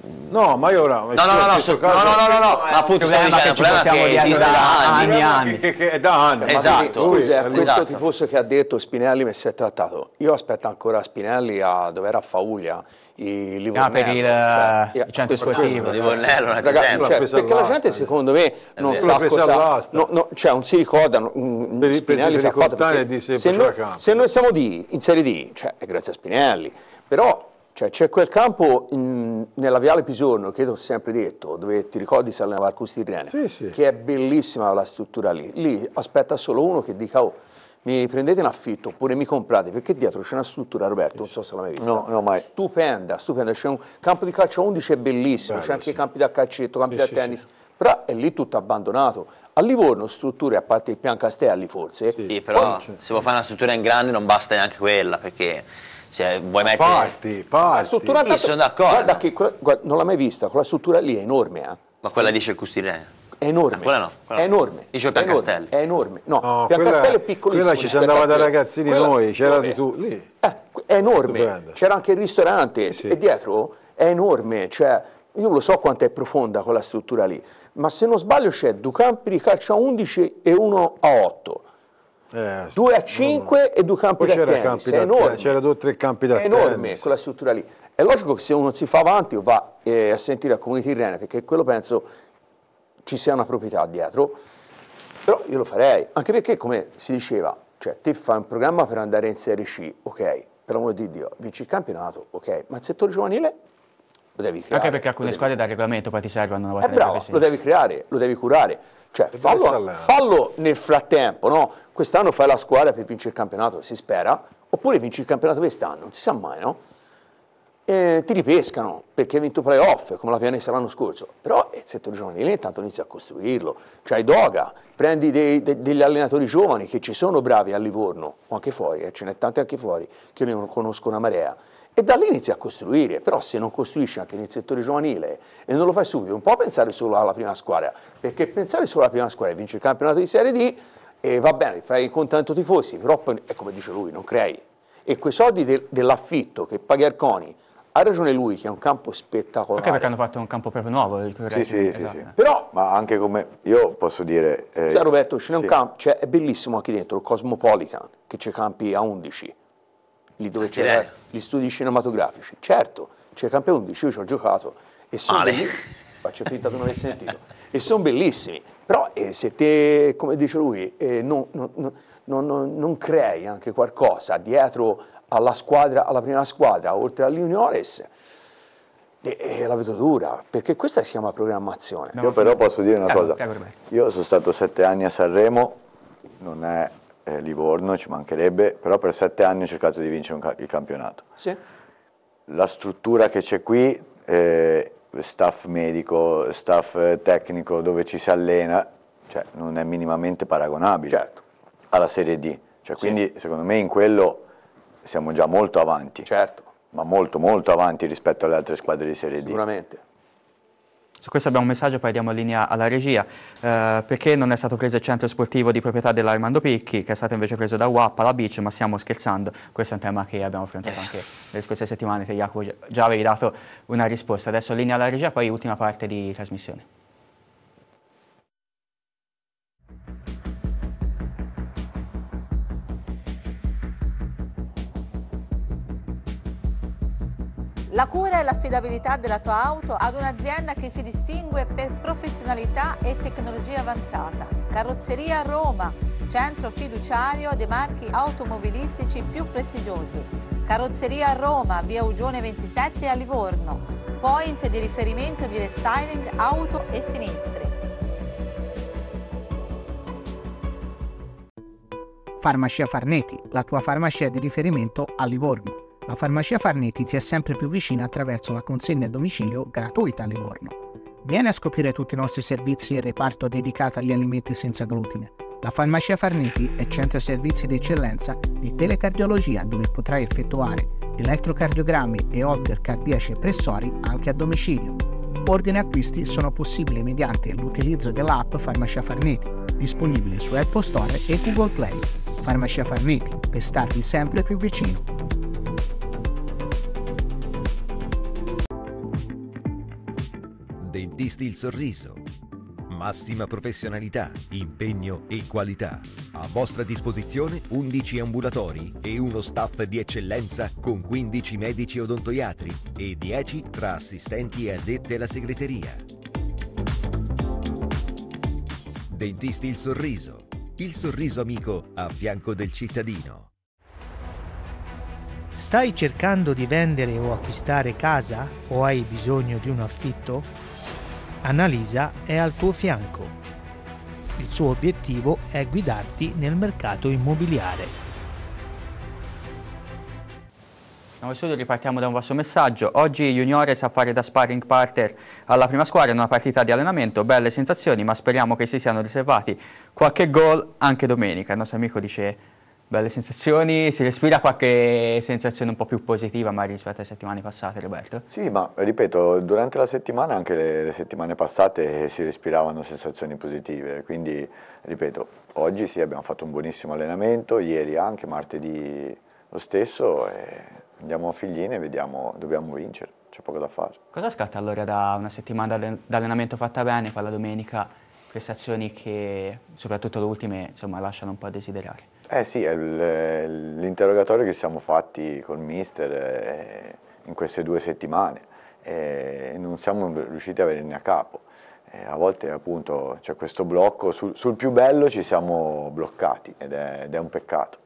No, ma io ora... No, no, no, no, su, caso, no, no, no, no, ma appunto stiamo dicendo che che esiste da anni, anni, anni. Che, che è da anni. Esatto. Lui, questo esatto. questo tifoso che ha detto Spinelli mi si è trattato. Io aspetto ancora Spinelli a dover a Fauglia i Livornello. Ah, per il, eh, cioè, il centro sportivo. Livornello, un esempio. Cioè, perché la gente, eh. secondo me, non sa cosa... No, no, cioè, non si ricorda, un, mm, per, Spinelli si è fatto... Se noi, se noi siamo di, in Serie D, cioè, è grazie a Spinelli. Però cioè, c'è quel campo in, nella Viale Pisorno, che ti ho sempre detto, dove ti ricordi si allenava il Custirrene, sì, sì. che è bellissima la struttura lì. Lì aspetta solo uno che dica, oh, mi prendete in affitto oppure mi comprate, perché dietro c'è una struttura, Roberto, non so se l'hai mai vista. No, no, mai. Stupenda, stupenda. C'è un campo di calcio 11, è bellissimo, c'è anche sì. campi da calcetto, campi da tennis, però è lì tutto abbandonato. A Livorno strutture, a parte il Piancastelli forse. Sì, però se vuoi fare una struttura in grande non basta neanche quella, perché se vuoi Ma mettere... Parti, parti. La struttura... Io sono d'accordo. Guarda che, guarda, non l'ho mai vista, quella struttura lì è enorme. Eh. Ma quella dice il Custirene? È enorme. Ah, no, è enorme. Dice Piancastello. È enorme. No, no Piancastello è piccolissimo. Quella ci si andava da ragazzini quella, noi, c'era di tu lì. Eh, è enorme. C'era anche il ristorante sì. e dietro è enorme, cioè io lo so quanto è profonda quella struttura lì, ma se non sbaglio c'è due campi di calcio a 11 e uno a 8. Eh, 2 a 5 non... e due campi da tennis, campi da enorme. C'era due o tre campi da è enorme tennis. quella struttura lì. È logico che se uno si fa avanti o va eh, a sentire la community irene, perché quello penso ci sia una proprietà dietro, però io lo farei, anche perché come si diceva, cioè te fai un programma per andare in Serie C, ok, per l'amor di Dio, vinci il campionato, ok, ma il settore giovanile lo devi creare. Anche perché alcune squadre da regolamento poi ti servono una eh, volta. Eh bravo, lo devi creare, lo devi curare. Cioè, fallo, fallo, nel frattempo, no? quest'anno fai la squadra per vincere il campionato, si spera, oppure vinci il campionato quest'anno, non si sa mai, no? E ti ripescano perché hai vinto playoff come la pianessa l'anno scorso, però il settore giovanile intanto inizia a costruirlo, c'hai Doga, prendi dei, dei, degli allenatori giovani che ci sono bravi a Livorno o anche fuori, eh, ce n'è tanti anche fuori che io ne conosco una marea. E da lì inizia a costruire, però se non costruisci anche nel settore giovanile e non lo fai subito, non puoi pensare solo alla prima squadra, perché pensare solo alla prima squadra e vincere il campionato di Serie D e va bene, fai il contento tifosi, però poi, è eh, come dice lui, non crei. E quei soldi de, dell'affitto che paghi Arconi, ha ragione lui che è un campo spettacolare. Anche perché hanno fatto un campo proprio nuovo. Il sì, sì, esatto. sì, sì, Però, ma anche come, io posso dire... Eh, cioè Roberto, ce n'è sì. un campo, cioè, è bellissimo anche dentro, il Cosmopolitan, che c'è campi a 11, lì dove c'è eh. gli studi cinematografici. Certo, c'è campi a 11, io ci ho giocato e sono... Faccio finta di non aver sentito. e sono bellissimi. Però eh, se te, come dice lui, eh, non, non, non, non, crei anche qualcosa dietro alla, squadra, alla prima squadra, oltre all'Uniores, e, eh, eh, la vedo dura, perché questa si chiama programmazione. Io però posso dire una cosa, io sono stato sette anni a Sanremo, non è eh, Livorno, ci mancherebbe, però per sette anni ho cercato di vincere ca il campionato. Sì. La struttura che c'è qui eh, staff medico, staff eh, tecnico dove ci si allena, cioè non è minimamente paragonabile certo. alla Serie D. Cioè, sì. Quindi secondo me in quello siamo già molto avanti, certo. ma molto molto avanti rispetto alle altre squadre di Serie D. Sicuramente. Su questo abbiamo un messaggio, poi diamo linea alla regia. Eh, perché non è stato preso il centro sportivo di proprietà dell'Armando Picchi, che è stato invece preso da Wappa, la Beach, ma stiamo scherzando. Questo è un tema che abbiamo affrontato anche nelle scorse settimane, te Jacopo già avevi dato una risposta. Adesso linea alla regia, poi ultima parte di trasmissione. La cura e l'affidabilità della tua auto ad un'azienda che si distingue per professionalità e tecnologia avanzata. Carrozzeria Roma, centro fiduciario dei marchi automobilistici più prestigiosi. Carrozzeria Roma, via Ugione 27 a Livorno. Point di riferimento di restyling auto e sinistri. Farmacia Farneti, la tua farmacia di riferimento a Livorno la farmacia Farnetti ti è sempre più vicina attraverso la consegna a domicilio gratuita a Livorno. Vieni a scoprire tutti i nostri servizi e reparto dedicato agli alimenti senza glutine. La farmacia Farnetti è centro servizi d'eccellenza di telecardiologia dove potrai effettuare elettrocardiogrammi e holter cardiaci e pressori anche a domicilio. Ordini e acquisti sono possibili mediante l'utilizzo dell'app Farmacia Farnetti, disponibile su Apple Store e Google Play. Farmacia Farnetti, per starvi sempre più vicino. Dentisti il sorriso. Massima professionalità, impegno e qualità. A vostra disposizione 11 ambulatori e uno staff di eccellenza con 15 medici odontoiatri e 10 tra assistenti e addetti alla segreteria. Dentisti il sorriso. Il sorriso amico a fianco del cittadino. Stai cercando di vendere o acquistare casa o hai bisogno di un affitto? Annalisa è al tuo fianco. Il suo obiettivo è guidarti nel mercato immobiliare. Noi studio ripartiamo da un vostro messaggio. Oggi Juniores a fare da sparring partner alla prima squadra in una partita di allenamento. Belle sensazioni, ma speriamo che si siano riservati qualche gol anche domenica. Il nostro amico dice Belle sensazioni, si respira qualche sensazione un po' più positiva magari rispetto alle settimane passate, Roberto? Sì, ma ripeto, durante la settimana, anche le, le settimane passate, eh, si respiravano sensazioni positive, quindi ripeto, oggi sì abbiamo fatto un buonissimo allenamento, ieri anche, martedì lo stesso, andiamo a Figline e vediamo, dobbiamo vincere, c'è poco da fare. Cosa scatta allora da una settimana d'allenamento fatta bene, quella domenica, prestazioni che soprattutto le ultime insomma, lasciano un po' a desiderare? Eh sì, è eh, l'interrogatorio che siamo fatti col mister eh, in queste due settimane eh, e non siamo riusciti a venirne a capo. A volte appunto c'è questo blocco, sul, sul, più bello ci siamo bloccati ed è, ed è un peccato.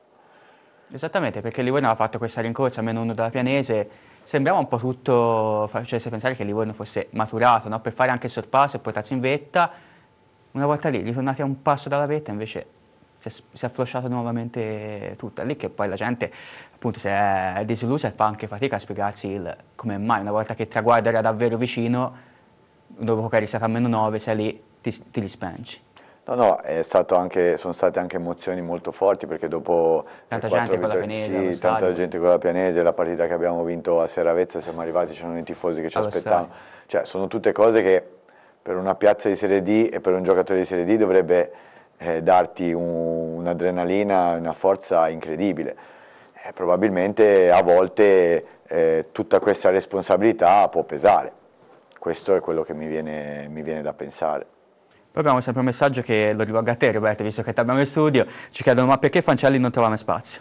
Esattamente, perché Livorno ha fatto questa rincorsa, meno uno dalla Pianese, sembrava un po' tutto, facesse cioè, pensare che Livorno fosse maturato, no? per fare anche il sorpasso e portarsi in vetta, una volta lì, ritornati a un passo dalla vetta invece si è, si è afflosciata nuovamente tutta. Lì che poi la gente appunto si è disillusa e fa anche fatica a spiegarsi il, come mai una volta che il traguardo era davvero vicino, dopo che eri stato a meno 9, sei lì, ti, ti rispenci. No, no, anche, sono state anche emozioni molto forti perché dopo... Tanta gente vittor- con la Pianese. Sì, tanta gente con la Pianese, la partita che abbiamo vinto a Serravezza, siamo arrivati, c'erano i tifosi che ci allo aspettavano. Stadio. Cioè, sono tutte cose che per una piazza di Serie D e per un giocatore di Serie D dovrebbe eh, darti un'adrenalina, un una forza incredibile. Eh, probabilmente a volte eh, tutta questa responsabilità può pesare. Questo è quello che mi viene, mi viene da pensare. Poi abbiamo sempre un messaggio che lo rivolgo a te Roberto, visto che ti abbiamo in studio, ci chiedono ma perché Fancelli non trovava spazio?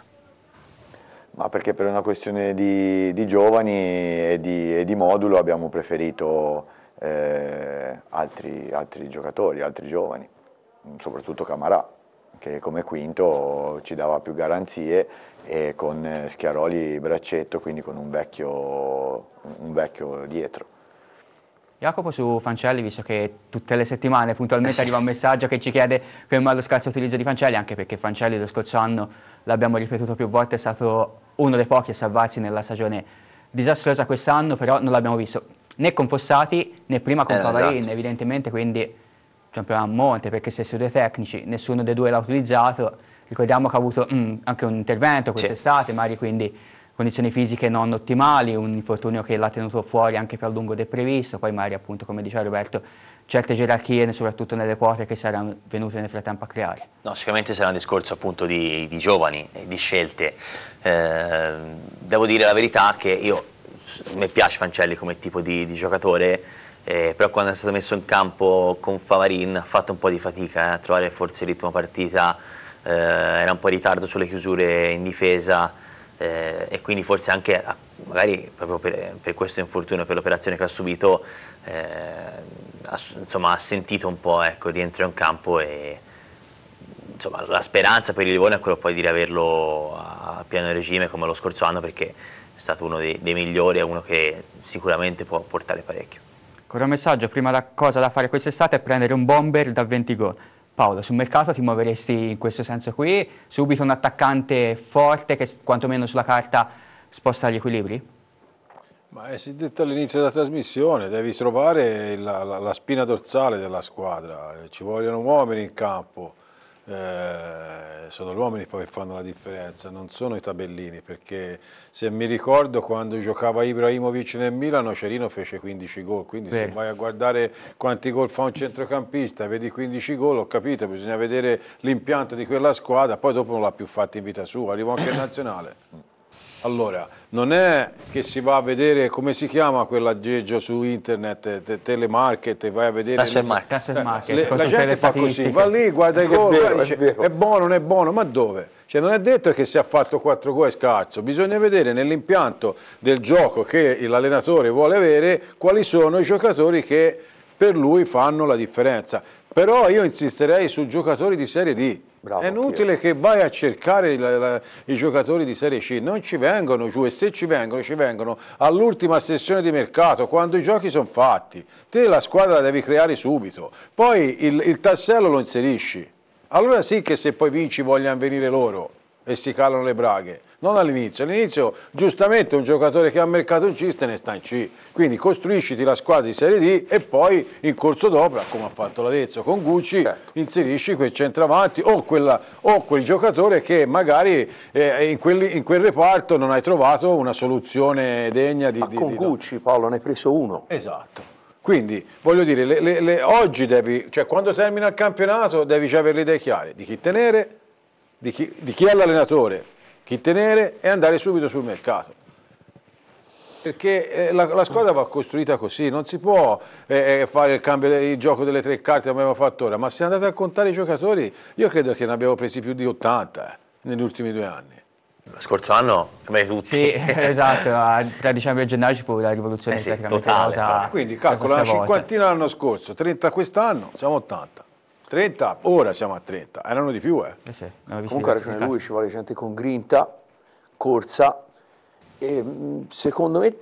Ma perché per una questione di, di giovani e di, e di, modulo abbiamo preferito eh, altri, altri giocatori, altri giovani. Mm, soprattutto Camarà, che come quinto ci dava più garanzie e con eh, Schiaroli braccetto, quindi con un vecchio, un vecchio dietro. Jacopo su Fancelli, visto che tutte le settimane puntualmente arriva un messaggio che ci chiede come mai lo scarso utilizzo di Fancelli, anche perché Fancelli lo scorso anno, l'abbiamo ripetuto più volte, è stato uno dei pochi a salvarsi nella stagione disastrosa quest'anno, però non l'abbiamo visto né con Fossati né prima con eh, Pavarin, esatto. evidentemente, quindi campione a monte, perché se sui due tecnici nessuno dei due l'ha utilizzato, ricordiamo che ha avuto mm, anche un intervento quest'estate, sì. Mari quindi condizioni fisiche non ottimali, un infortunio che l'ha tenuto fuori anche più a lungo del previsto, poi magari appunto come diceva Roberto certe gerarchie soprattutto nelle quote che saranno venute nel frattempo a creare. No, sicuramente sarà un discorso appunto di, di giovani, di scelte, eh, devo dire la verità che io, mi piace Fancelli come tipo di, di giocatore, eh, però quando è stato messo in campo con Favarin ha fatto un po' di fatica eh, a trovare forse il ritmo partita, eh, era un po' in ritardo sulle chiusure in difesa eh, e quindi forse anche ah, magari proprio per, per, questo infortunio, per l'operazione che ha subito, eh, ha, insomma, ha sentito un po' ecco, di entrare in campo e insomma, la speranza per il Livone è quella poi di riaverlo a pieno regime come lo scorso anno perché è stato uno dei, dei migliori e uno che sicuramente può portare parecchio. Ancora un Coromessaggio, prima cosa da fare quest'estate è prendere un bomber da 20 gol. Paolo, sul mercato ti muoveresti in questo senso qui? Subito un attaccante forte che quantomeno sulla carta sposta gli equilibri? Ma si è detto all'inizio della trasmissione, devi trovare la, la, la, spina dorsale della squadra, ci vogliono uomini in campo, eh, sono gli uomini poi che fanno la differenza, non sono i tabellini, perché se mi ricordo quando giocava Ibrahimovic nel Milano, Cerino fece 15 gol, quindi Beh. se vai a guardare quanti gol fa un centrocampista, e vedi 15 gol, ho capito, bisogna vedere l'impianto di quella squadra, poi dopo non l'ha più fatta in vita sua, arrivò anche in nazionale. Allora, non è che si va a vedere come si chiama quell'aggeggio su internet, te, telemarket, vai a vedere... Transfer market. Transfer eh, market le, la gente fa così, va lì, guarda i gol, è, vero, dice, è, è buono, non è buono, ma dove? Cioè non è detto che se ha fatto 4 gol è scarso, bisogna vedere nell'impianto del gioco che l'allenatore vuole avere quali sono i giocatori che per lui fanno la differenza. Però io insisterei su giocatori di Serie D, Bravo, è inutile che vai a cercare la, la, i giocatori di Serie C, non ci vengono giù e se ci vengono ci vengono all'ultima sessione di mercato, quando i giochi sono fatti, te la squadra la devi creare subito, poi il, il tassello lo inserisci, allora sì che se poi vinci vogliano venire loro e si calano le braghe. Non all'inizio, all'inizio giustamente un giocatore che ha mercato in C se ne sta in C, quindi costruisciti la squadra di Serie D e poi in corso d'opera, come ha fatto l'Arezzo con Gucci, certo. inserisci quel centravanti o, quella, o, quel giocatore che magari eh, in, quelli, in, quel reparto non hai trovato una soluzione degna di... Ma di, con di, Gucci Paolo ne hai preso uno. Esatto. Quindi, voglio dire, le, le, le, oggi devi, cioè quando termina il campionato devi già avere le idee chiare di chi tenere, di chi, di chi è l'allenatore, chi tenere e andare subito sul mercato perché eh, la, la, squadra va costruita così, non si può eh, eh fare il, cambio, il, gioco delle tre carte come abbiamo fatto ora, ma se andate a contare i giocatori, io credo che ne abbiamo presi più di 80 eh, negli ultimi due anni. Lo scorso anno come tutti. Sì, esatto, tra dicembre e gennaio ci fu la rivoluzione eh sì, totale. Cosa, Quindi calcola una cinquantina l'anno scorso, 30 quest'anno, siamo 80. 30, ora siamo a 30, erano di più eh. eh sì, Comunque ha ragione lui, ci vuole gente con grinta, corsa e mm, secondo me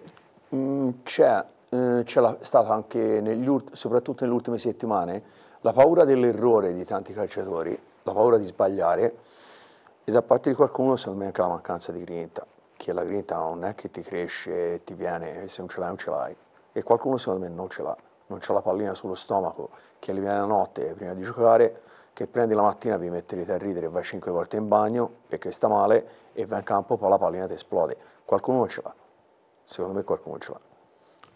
mm, c'è, eh, stata anche negli soprattutto nelle ultime settimane la paura dell'errore di tanti calciatori, la paura di sbagliare e da parte di qualcuno secondo me anche la mancanza di grinta, che la grinta non è che ti cresce, ti viene, se non ce l'hai non ce l'hai e qualcuno secondo me non ce l'ha, non c'ha la pallina sullo stomaco che arrivi la notte prima di giocare, che prendi la mattina vi metterete a ridere, vai cinque volte in bagno perché sta male e va in campo, poi la pallina ti esplode. Qualcuno non ce l'ha, secondo me qualcuno non ce l'ha.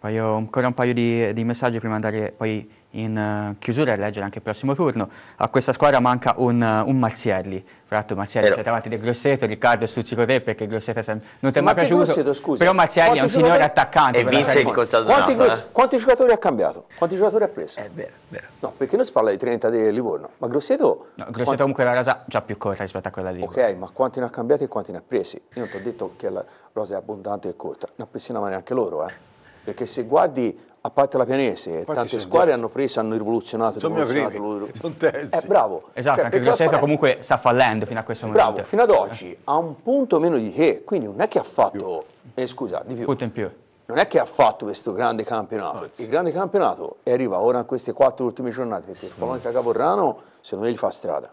Voglio ancora un paio di, di messaggi prima di andare poi in eh, chiusura e leggere anche il prossimo turno. A questa squadra manca un, eh, un Marzielli. Fra l'altro Marzielli c'è davanti del Grosseto, Riccardo stuzzico te perché Grosseto è sempre... non ti è mai piaciuto. Grosseto, scusa. Però Marzielli Quanti è un signore attaccante. E vince in Costanza quanti, gross... quanti giocatori ha cambiato? Quanti giocatori ha preso? È eh, vero, vero. No, perché noi si parla di Trinità di Livorno, ma Grosseto... No, Grosseto quanti... comunque è una rosa già più corta rispetto a quella di Livorno. Ok, ma quanti ne ha cambiati e quanti ne ha presi? Io non ti ho detto che la rosa è abbondante e corta, ne ha presi una mano anche loro, eh perché se guardi a parte la Pianese, Infatti tante squadre hanno preso, hanno rivoluzionato. Sono rivoluzionato, rivoluzionato. Sono terzi. Eh, bravo. Esatto, cioè, anche Grosseto comunque sta fallendo fino a questo bravo, momento. Bravo, fino ad oggi ha un punto meno di te, quindi non è che ha fatto, eh, scusa, di più. Punto in più. Non è che ha fatto questo grande campionato. Anzi. Il grande campionato arriva ora in queste quattro ultime giornate, perché il Falonca Caporrano secondo me gli fa strada.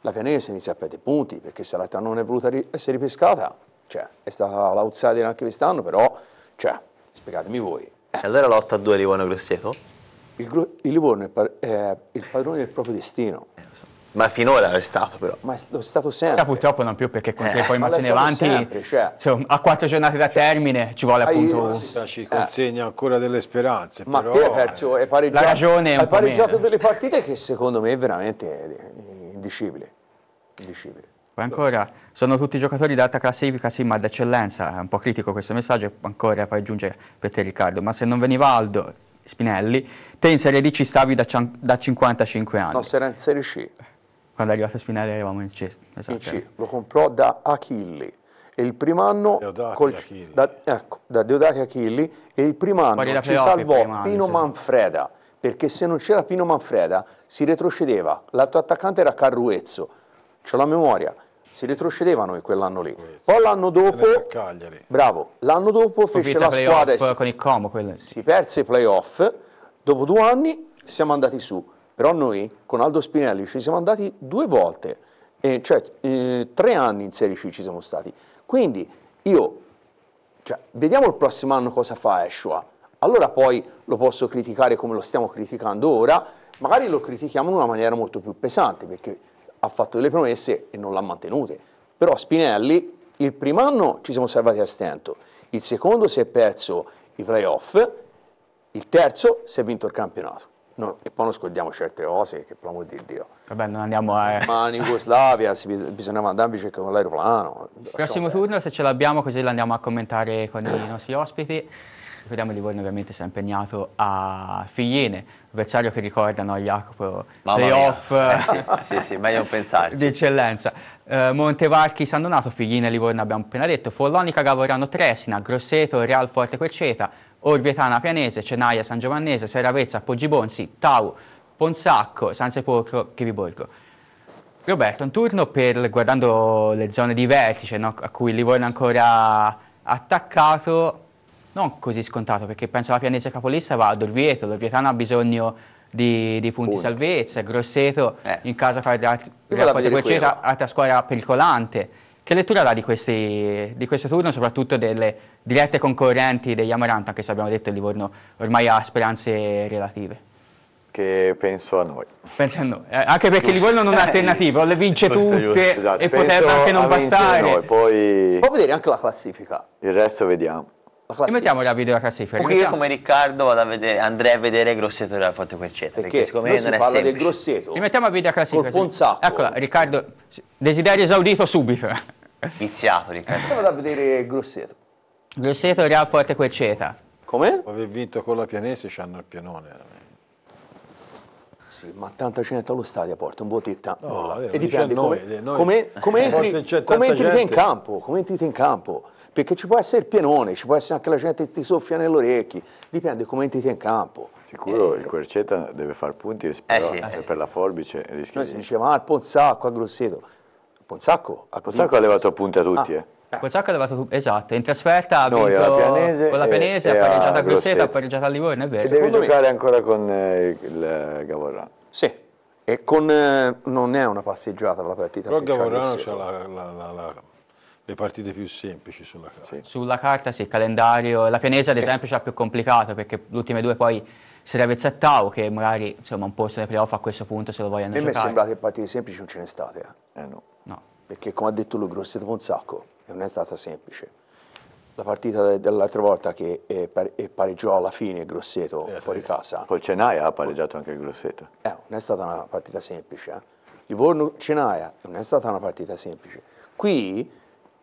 La Pianese inizia a perdere punti, perché se l'altra non è voluta ri essere ripescata, cioè, è stata l'outsider anche quest'anno, però, cioè, spiegatemi voi e allora lotta a due Livorno Grosseto? Il, il Livorno è, è, il padrone del proprio destino. Eh, ma finora è stato però. Ma è stato sempre. Eh, purtroppo non più perché con eh. poi ma marce avanti sempre, cioè. insomma, a quattro giornate da cioè. termine ci vuole appunto... Io, sì, ci eh. consegna eh. ancora delle speranze. Ma però... te hai perso, hai eh, pareggiato, La ragione hai pareggiato delle partite che secondo me è veramente indicibile. indicibile. Poi ancora, sono tutti giocatori di alta classifica, sì, ma d'eccellenza, è un po' critico questo messaggio, ancora poi aggiungere per te Riccardo, ma se non veniva Aldo Spinelli, te in Serie D ci stavi da, da 55 anni. No, se era in Serie C. Quando è arrivato Spinelli eravamo in C. Esatto. In C, lo comprò da Achilli. E il primo anno Deodati col, Achilli. Da, ecco, da Deodati Achilli e il primo anno ci salvò primo Pino anno, Manfreda, perché se non c'era Pino Manfreda si retrocedeva. L'altro attaccante era Carruezzo ho la memoria, si retrocedevano in quell'anno lì. Poi l'anno dopo, bravo, l'anno dopo fece la squadra si, con il Como, si perse i playoff, dopo due anni siamo andati su, però noi con Aldo Spinelli ci siamo andati due volte, eh, cioè eh, tre anni in Serie C ci siamo stati, quindi io, cioè, vediamo il prossimo anno cosa fa Eshua, allora poi lo posso criticare come lo stiamo criticando ora, magari lo critichiamo in una maniera molto più pesante, perché ha fatto delle promesse e non l'ha mantenute. Però Spinelli il primo anno ci siamo salvati a stento, il secondo si è perso i playoff, il terzo si è vinto il campionato. No, e poi non scordiamo certe cose che per l'amor di Dio. Vabbè, non andiamo a... Ma in Jugoslavia si, bisognava andare in bicicletta con l'aeroplano. Prossimo turno, se ce l'abbiamo, così l'andiamo a commentare con i nostri ospiti. Ricordiamo il Livorno ovviamente si è impegnato a Figliene, avversario che ricordano Jacopo, playoff eh, sì, sì, sì, meglio pensarci. di eccellenza. Eh, Montevarchi, San Donato, Figliene, Livorno abbiamo appena detto, Follonica, Gavorano, Tresina, Grosseto, Real Forte Querceta, Orvietana, Pianese, Cenaia, San Giovannese, Seravezza, Poggibonsi, Tau, Ponsacco, San Sepolcro, Chiviborgo. Roberto, un turno per, guardando le zone di vertice no, a cui Livorno è ancora attaccato, non così scontato, perché penso alla pianese capolista va a Orvieto, l'Orvietano ha bisogno di, di punti Punto. salvezza, Grosseto eh. in casa fa la Querceta, altra squadra pericolante. Che lettura dà di, questi, di, questo turno, soprattutto delle dirette concorrenti degli Amaranta, anche se abbiamo detto il Livorno ormai ha speranze relative? Che penso a noi. Penso a noi, eh, anche perché il Livorno non ha eh, alternative, o le vince giusto, tutte giusto, esatto. e potrebbe anche non bastare. poi... Può vedere anche la classifica. Il resto vediamo classifica. E mettiamo la video classifica. Perché io come Riccardo vado a vedere, andrei a vedere Grosseto della Fotoquerceta. Perché, perché secondo me non è semplice. del Grosseto. Li mettiamo a video classifica. Col Ponzacco. Eccola, Riccardo, desiderio esaudito subito. Viziato, Riccardo. vado a vedere Grosseto. Grosseto Real Forte Fortequerceta. Come? Aver vinto con la Pianese ci hanno il pianone. Eh. Sì, ma tanta gente allo stadio porta un botetta. No, e dipende noi, come, noi. come, come entri, come entri te in campo, come entri te in campo perché ci può essere il pienone, ci può essere anche la gente che ti soffia nelle orecchie, dipende come entri in campo. Sicuro eh, il Querceta deve fare punti eh sì, eh. per la forbice rischia Noi si diceva, ah, il Ponzacco a Grosseto, Ponzacco ha, Ponzacco ha levato punti a tutti, ah. Eh. eh. Pozzocco è arrivato esatto, in trasferta ha Noi, vinto Pianese, con la Penese, ha pareggiato a Grosseto, ha pareggiato a Livorno, è vero. E deve Secondo giocare me... ancora con eh, il eh, Gavorrano. Sì, e con, eh, non è una passeggiata la partita. Però Gavorrano c'ha la, la, la, la le partite più semplici sulla carta. Sì. Sulla carta sì, il calendario, la Pianese ad sì. esempio c'è più complicato perché le ultime due poi Seravezza e Tau che magari insomma un posto nei playoff a questo punto se lo vogliono giocare. A me sembra che partite semplici non ce n'è state. Eh. Eh, no. no. Perché come ha detto lui, Grosseto sacco non è stata semplice. La partita dell'altra volta che eh, eh pareggiò alla fine il Grosseto eh, fuori casa. Poi Cenaia ha pareggiato anche il Grosseto. Eh, non è stata una partita semplice. Eh. Livorno-Cenaia non è stata una partita semplice. Qui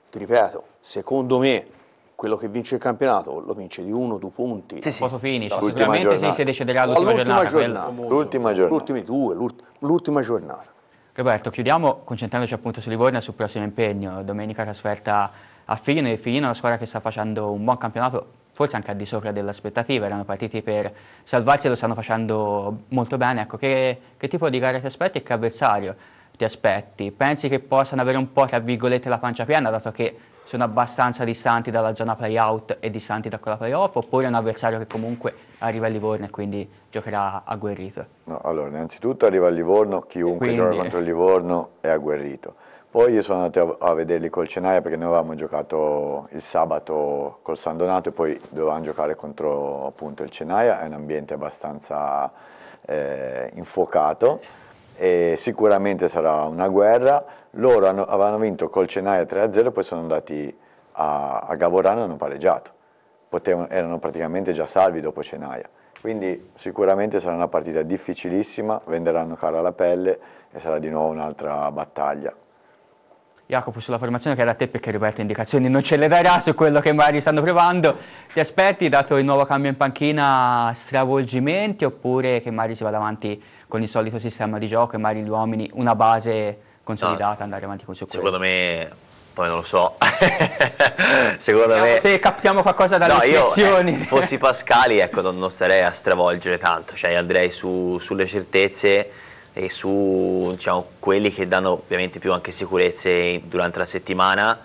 ti ripeto, secondo me quello che vince il campionato lo vince di uno, due punti. Sì, sì. Posso finire, sicuramente sì, si deciderà l'ultima, l'ultima giornata. giornata. L'ultima giornata. L'ultima due, l'ult- l'ultima giornata. Roberto, chiudiamo concentrandoci appunto su Livorno e sul prossimo impegno. Domenica trasferta a Firino e Firino è una squadra che sta facendo un buon campionato forse anche al di sopra delle aspettative, erano partiti per salvarsi e lo stanno facendo molto bene. Ecco, che, che tipo di gara ti aspetti e che avversario? ti aspetti? Pensi che possano avere un po', tra virgolette, la pancia piena, dato che sono abbastanza distanti dalla zona playout e distanti da quella playoff, oppure è un avversario che comunque arriva a Livorno e quindi giocherà agguerrito? No, allora, innanzitutto arriva a Livorno, chiunque quindi... gioca contro Livorno è agguerrito. Poi io sono andato a vederli col Cenaia perché noi avevamo giocato il sabato col San Donato e poi dovevamo giocare contro appunto il Cenaia, è un ambiente abbastanza eh, infuocato e sicuramente sarà una guerra. Loro hanno, avevano vinto col Cenaia 3-0, poi sono andati a, a Gavorano e hanno pareggiato. Potevano, erano praticamente già salvi dopo Cenaia. Quindi sicuramente sarà una partita difficilissima, venderanno cara la pelle e sarà di nuovo un'altra battaglia. Jacopo sulla formazione che era a te perché Roberto indicazioni non ce le darà su quello che magari stanno provando. Ti aspetti, dato il nuovo cambio in panchina, stravolgimenti oppure che magari si vada avanti con il solito sistema di gioco e magari gli uomini una base consolidata, no, andare avanti con su quello? Secondo me, poi non lo so, secondo Vediamo me... Se captiamo qualcosa dalle no, espressioni. Io, eh, fossi Pascali, ecco, non, non starei a stravolgere tanto, cioè andrei su, sulle certezze e su diciamo, quelli che danno ovviamente più anche sicurezze durante la settimana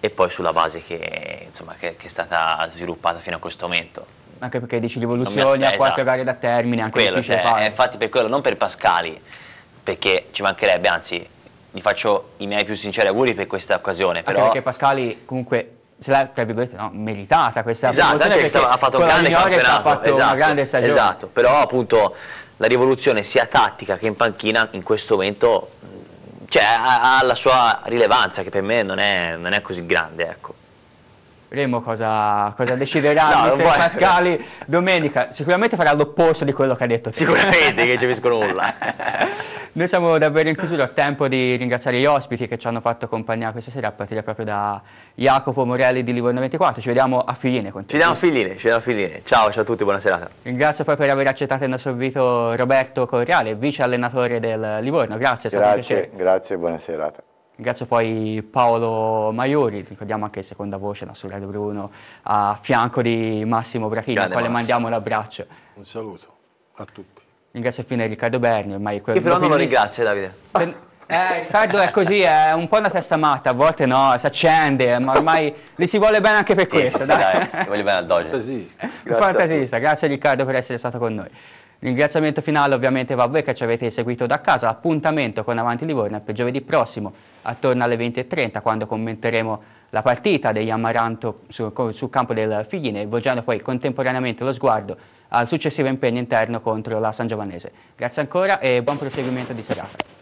e poi sulla base che, insomma, che, che è stata sviluppata fino a questo momento anche perché dici l'evoluzione a quattro gare da termine, anche quello, difficile cioè, Infatti per quello, non per Pascali, perché ci mancherebbe, anzi, gli faccio i miei più sinceri auguri per questa occasione. Anche perché Pascali comunque se l'ha, tra virgolette, no, meritata questa esatto, promozione. Esatto, ha fatto un grande campionato. Ha fatto esatto, una grande stagione. Esatto, però appunto la rivoluzione sia tattica che in panchina in questo momento cioè, ha, ha, la sua rilevanza che per me non è, non è così grande. Ecco. Vedremo cosa, cosa deciderà no, Mr. Pascali essere. domenica. Sicuramente farà l'opposto di quello che ha detto. Te. Sicuramente, che non capisco nulla. Noi siamo davvero in chiusura, ho tempo di ringraziare gli ospiti che ci hanno fatto compagnia questa sera a partire proprio da, Jacopo Morelli di Livorno 24. Ci vediamo a Filine. Con te. Ci vediamo a Filine, ci vediamo a Filine. Ciao, ciao a tutti, buona serata. Ringrazio poi per aver accettato il nostro invito Roberto Corriale, vice allenatore del Livorno. Grazie, grazie, grazie, buona serata. Ringrazio poi Paolo Maiori, ricordiamo anche seconda voce su Radio Bruno, a fianco di Massimo Brachini, al quale mandiamo un abbraccio. Un saluto a tutti. Ringrazio infine Riccardo Berni, ormai quello... Che però non lo ringrazio Davide. Ah. Eh, Riccardo è così, è un po' una testa matta, a volte no, si accende, ma ormai li si vuole bene anche per sì, questo. Sì, dai. dai, voglio bene a Doge. Fantasista. Grazie Fantasista, grazie Riccardo per essere stato con noi. Ringraziamento finale ovviamente va a voi che ci avete seguito da casa, appuntamento con Avanti Livorno per giovedì prossimo attorno alle 20.30 quando commenteremo la partita degli Amaranto sul su campo del Figline, volgendo poi contemporaneamente lo sguardo al successivo impegno interno contro la San Giovanese. Grazie ancora e buon proseguimento di serata.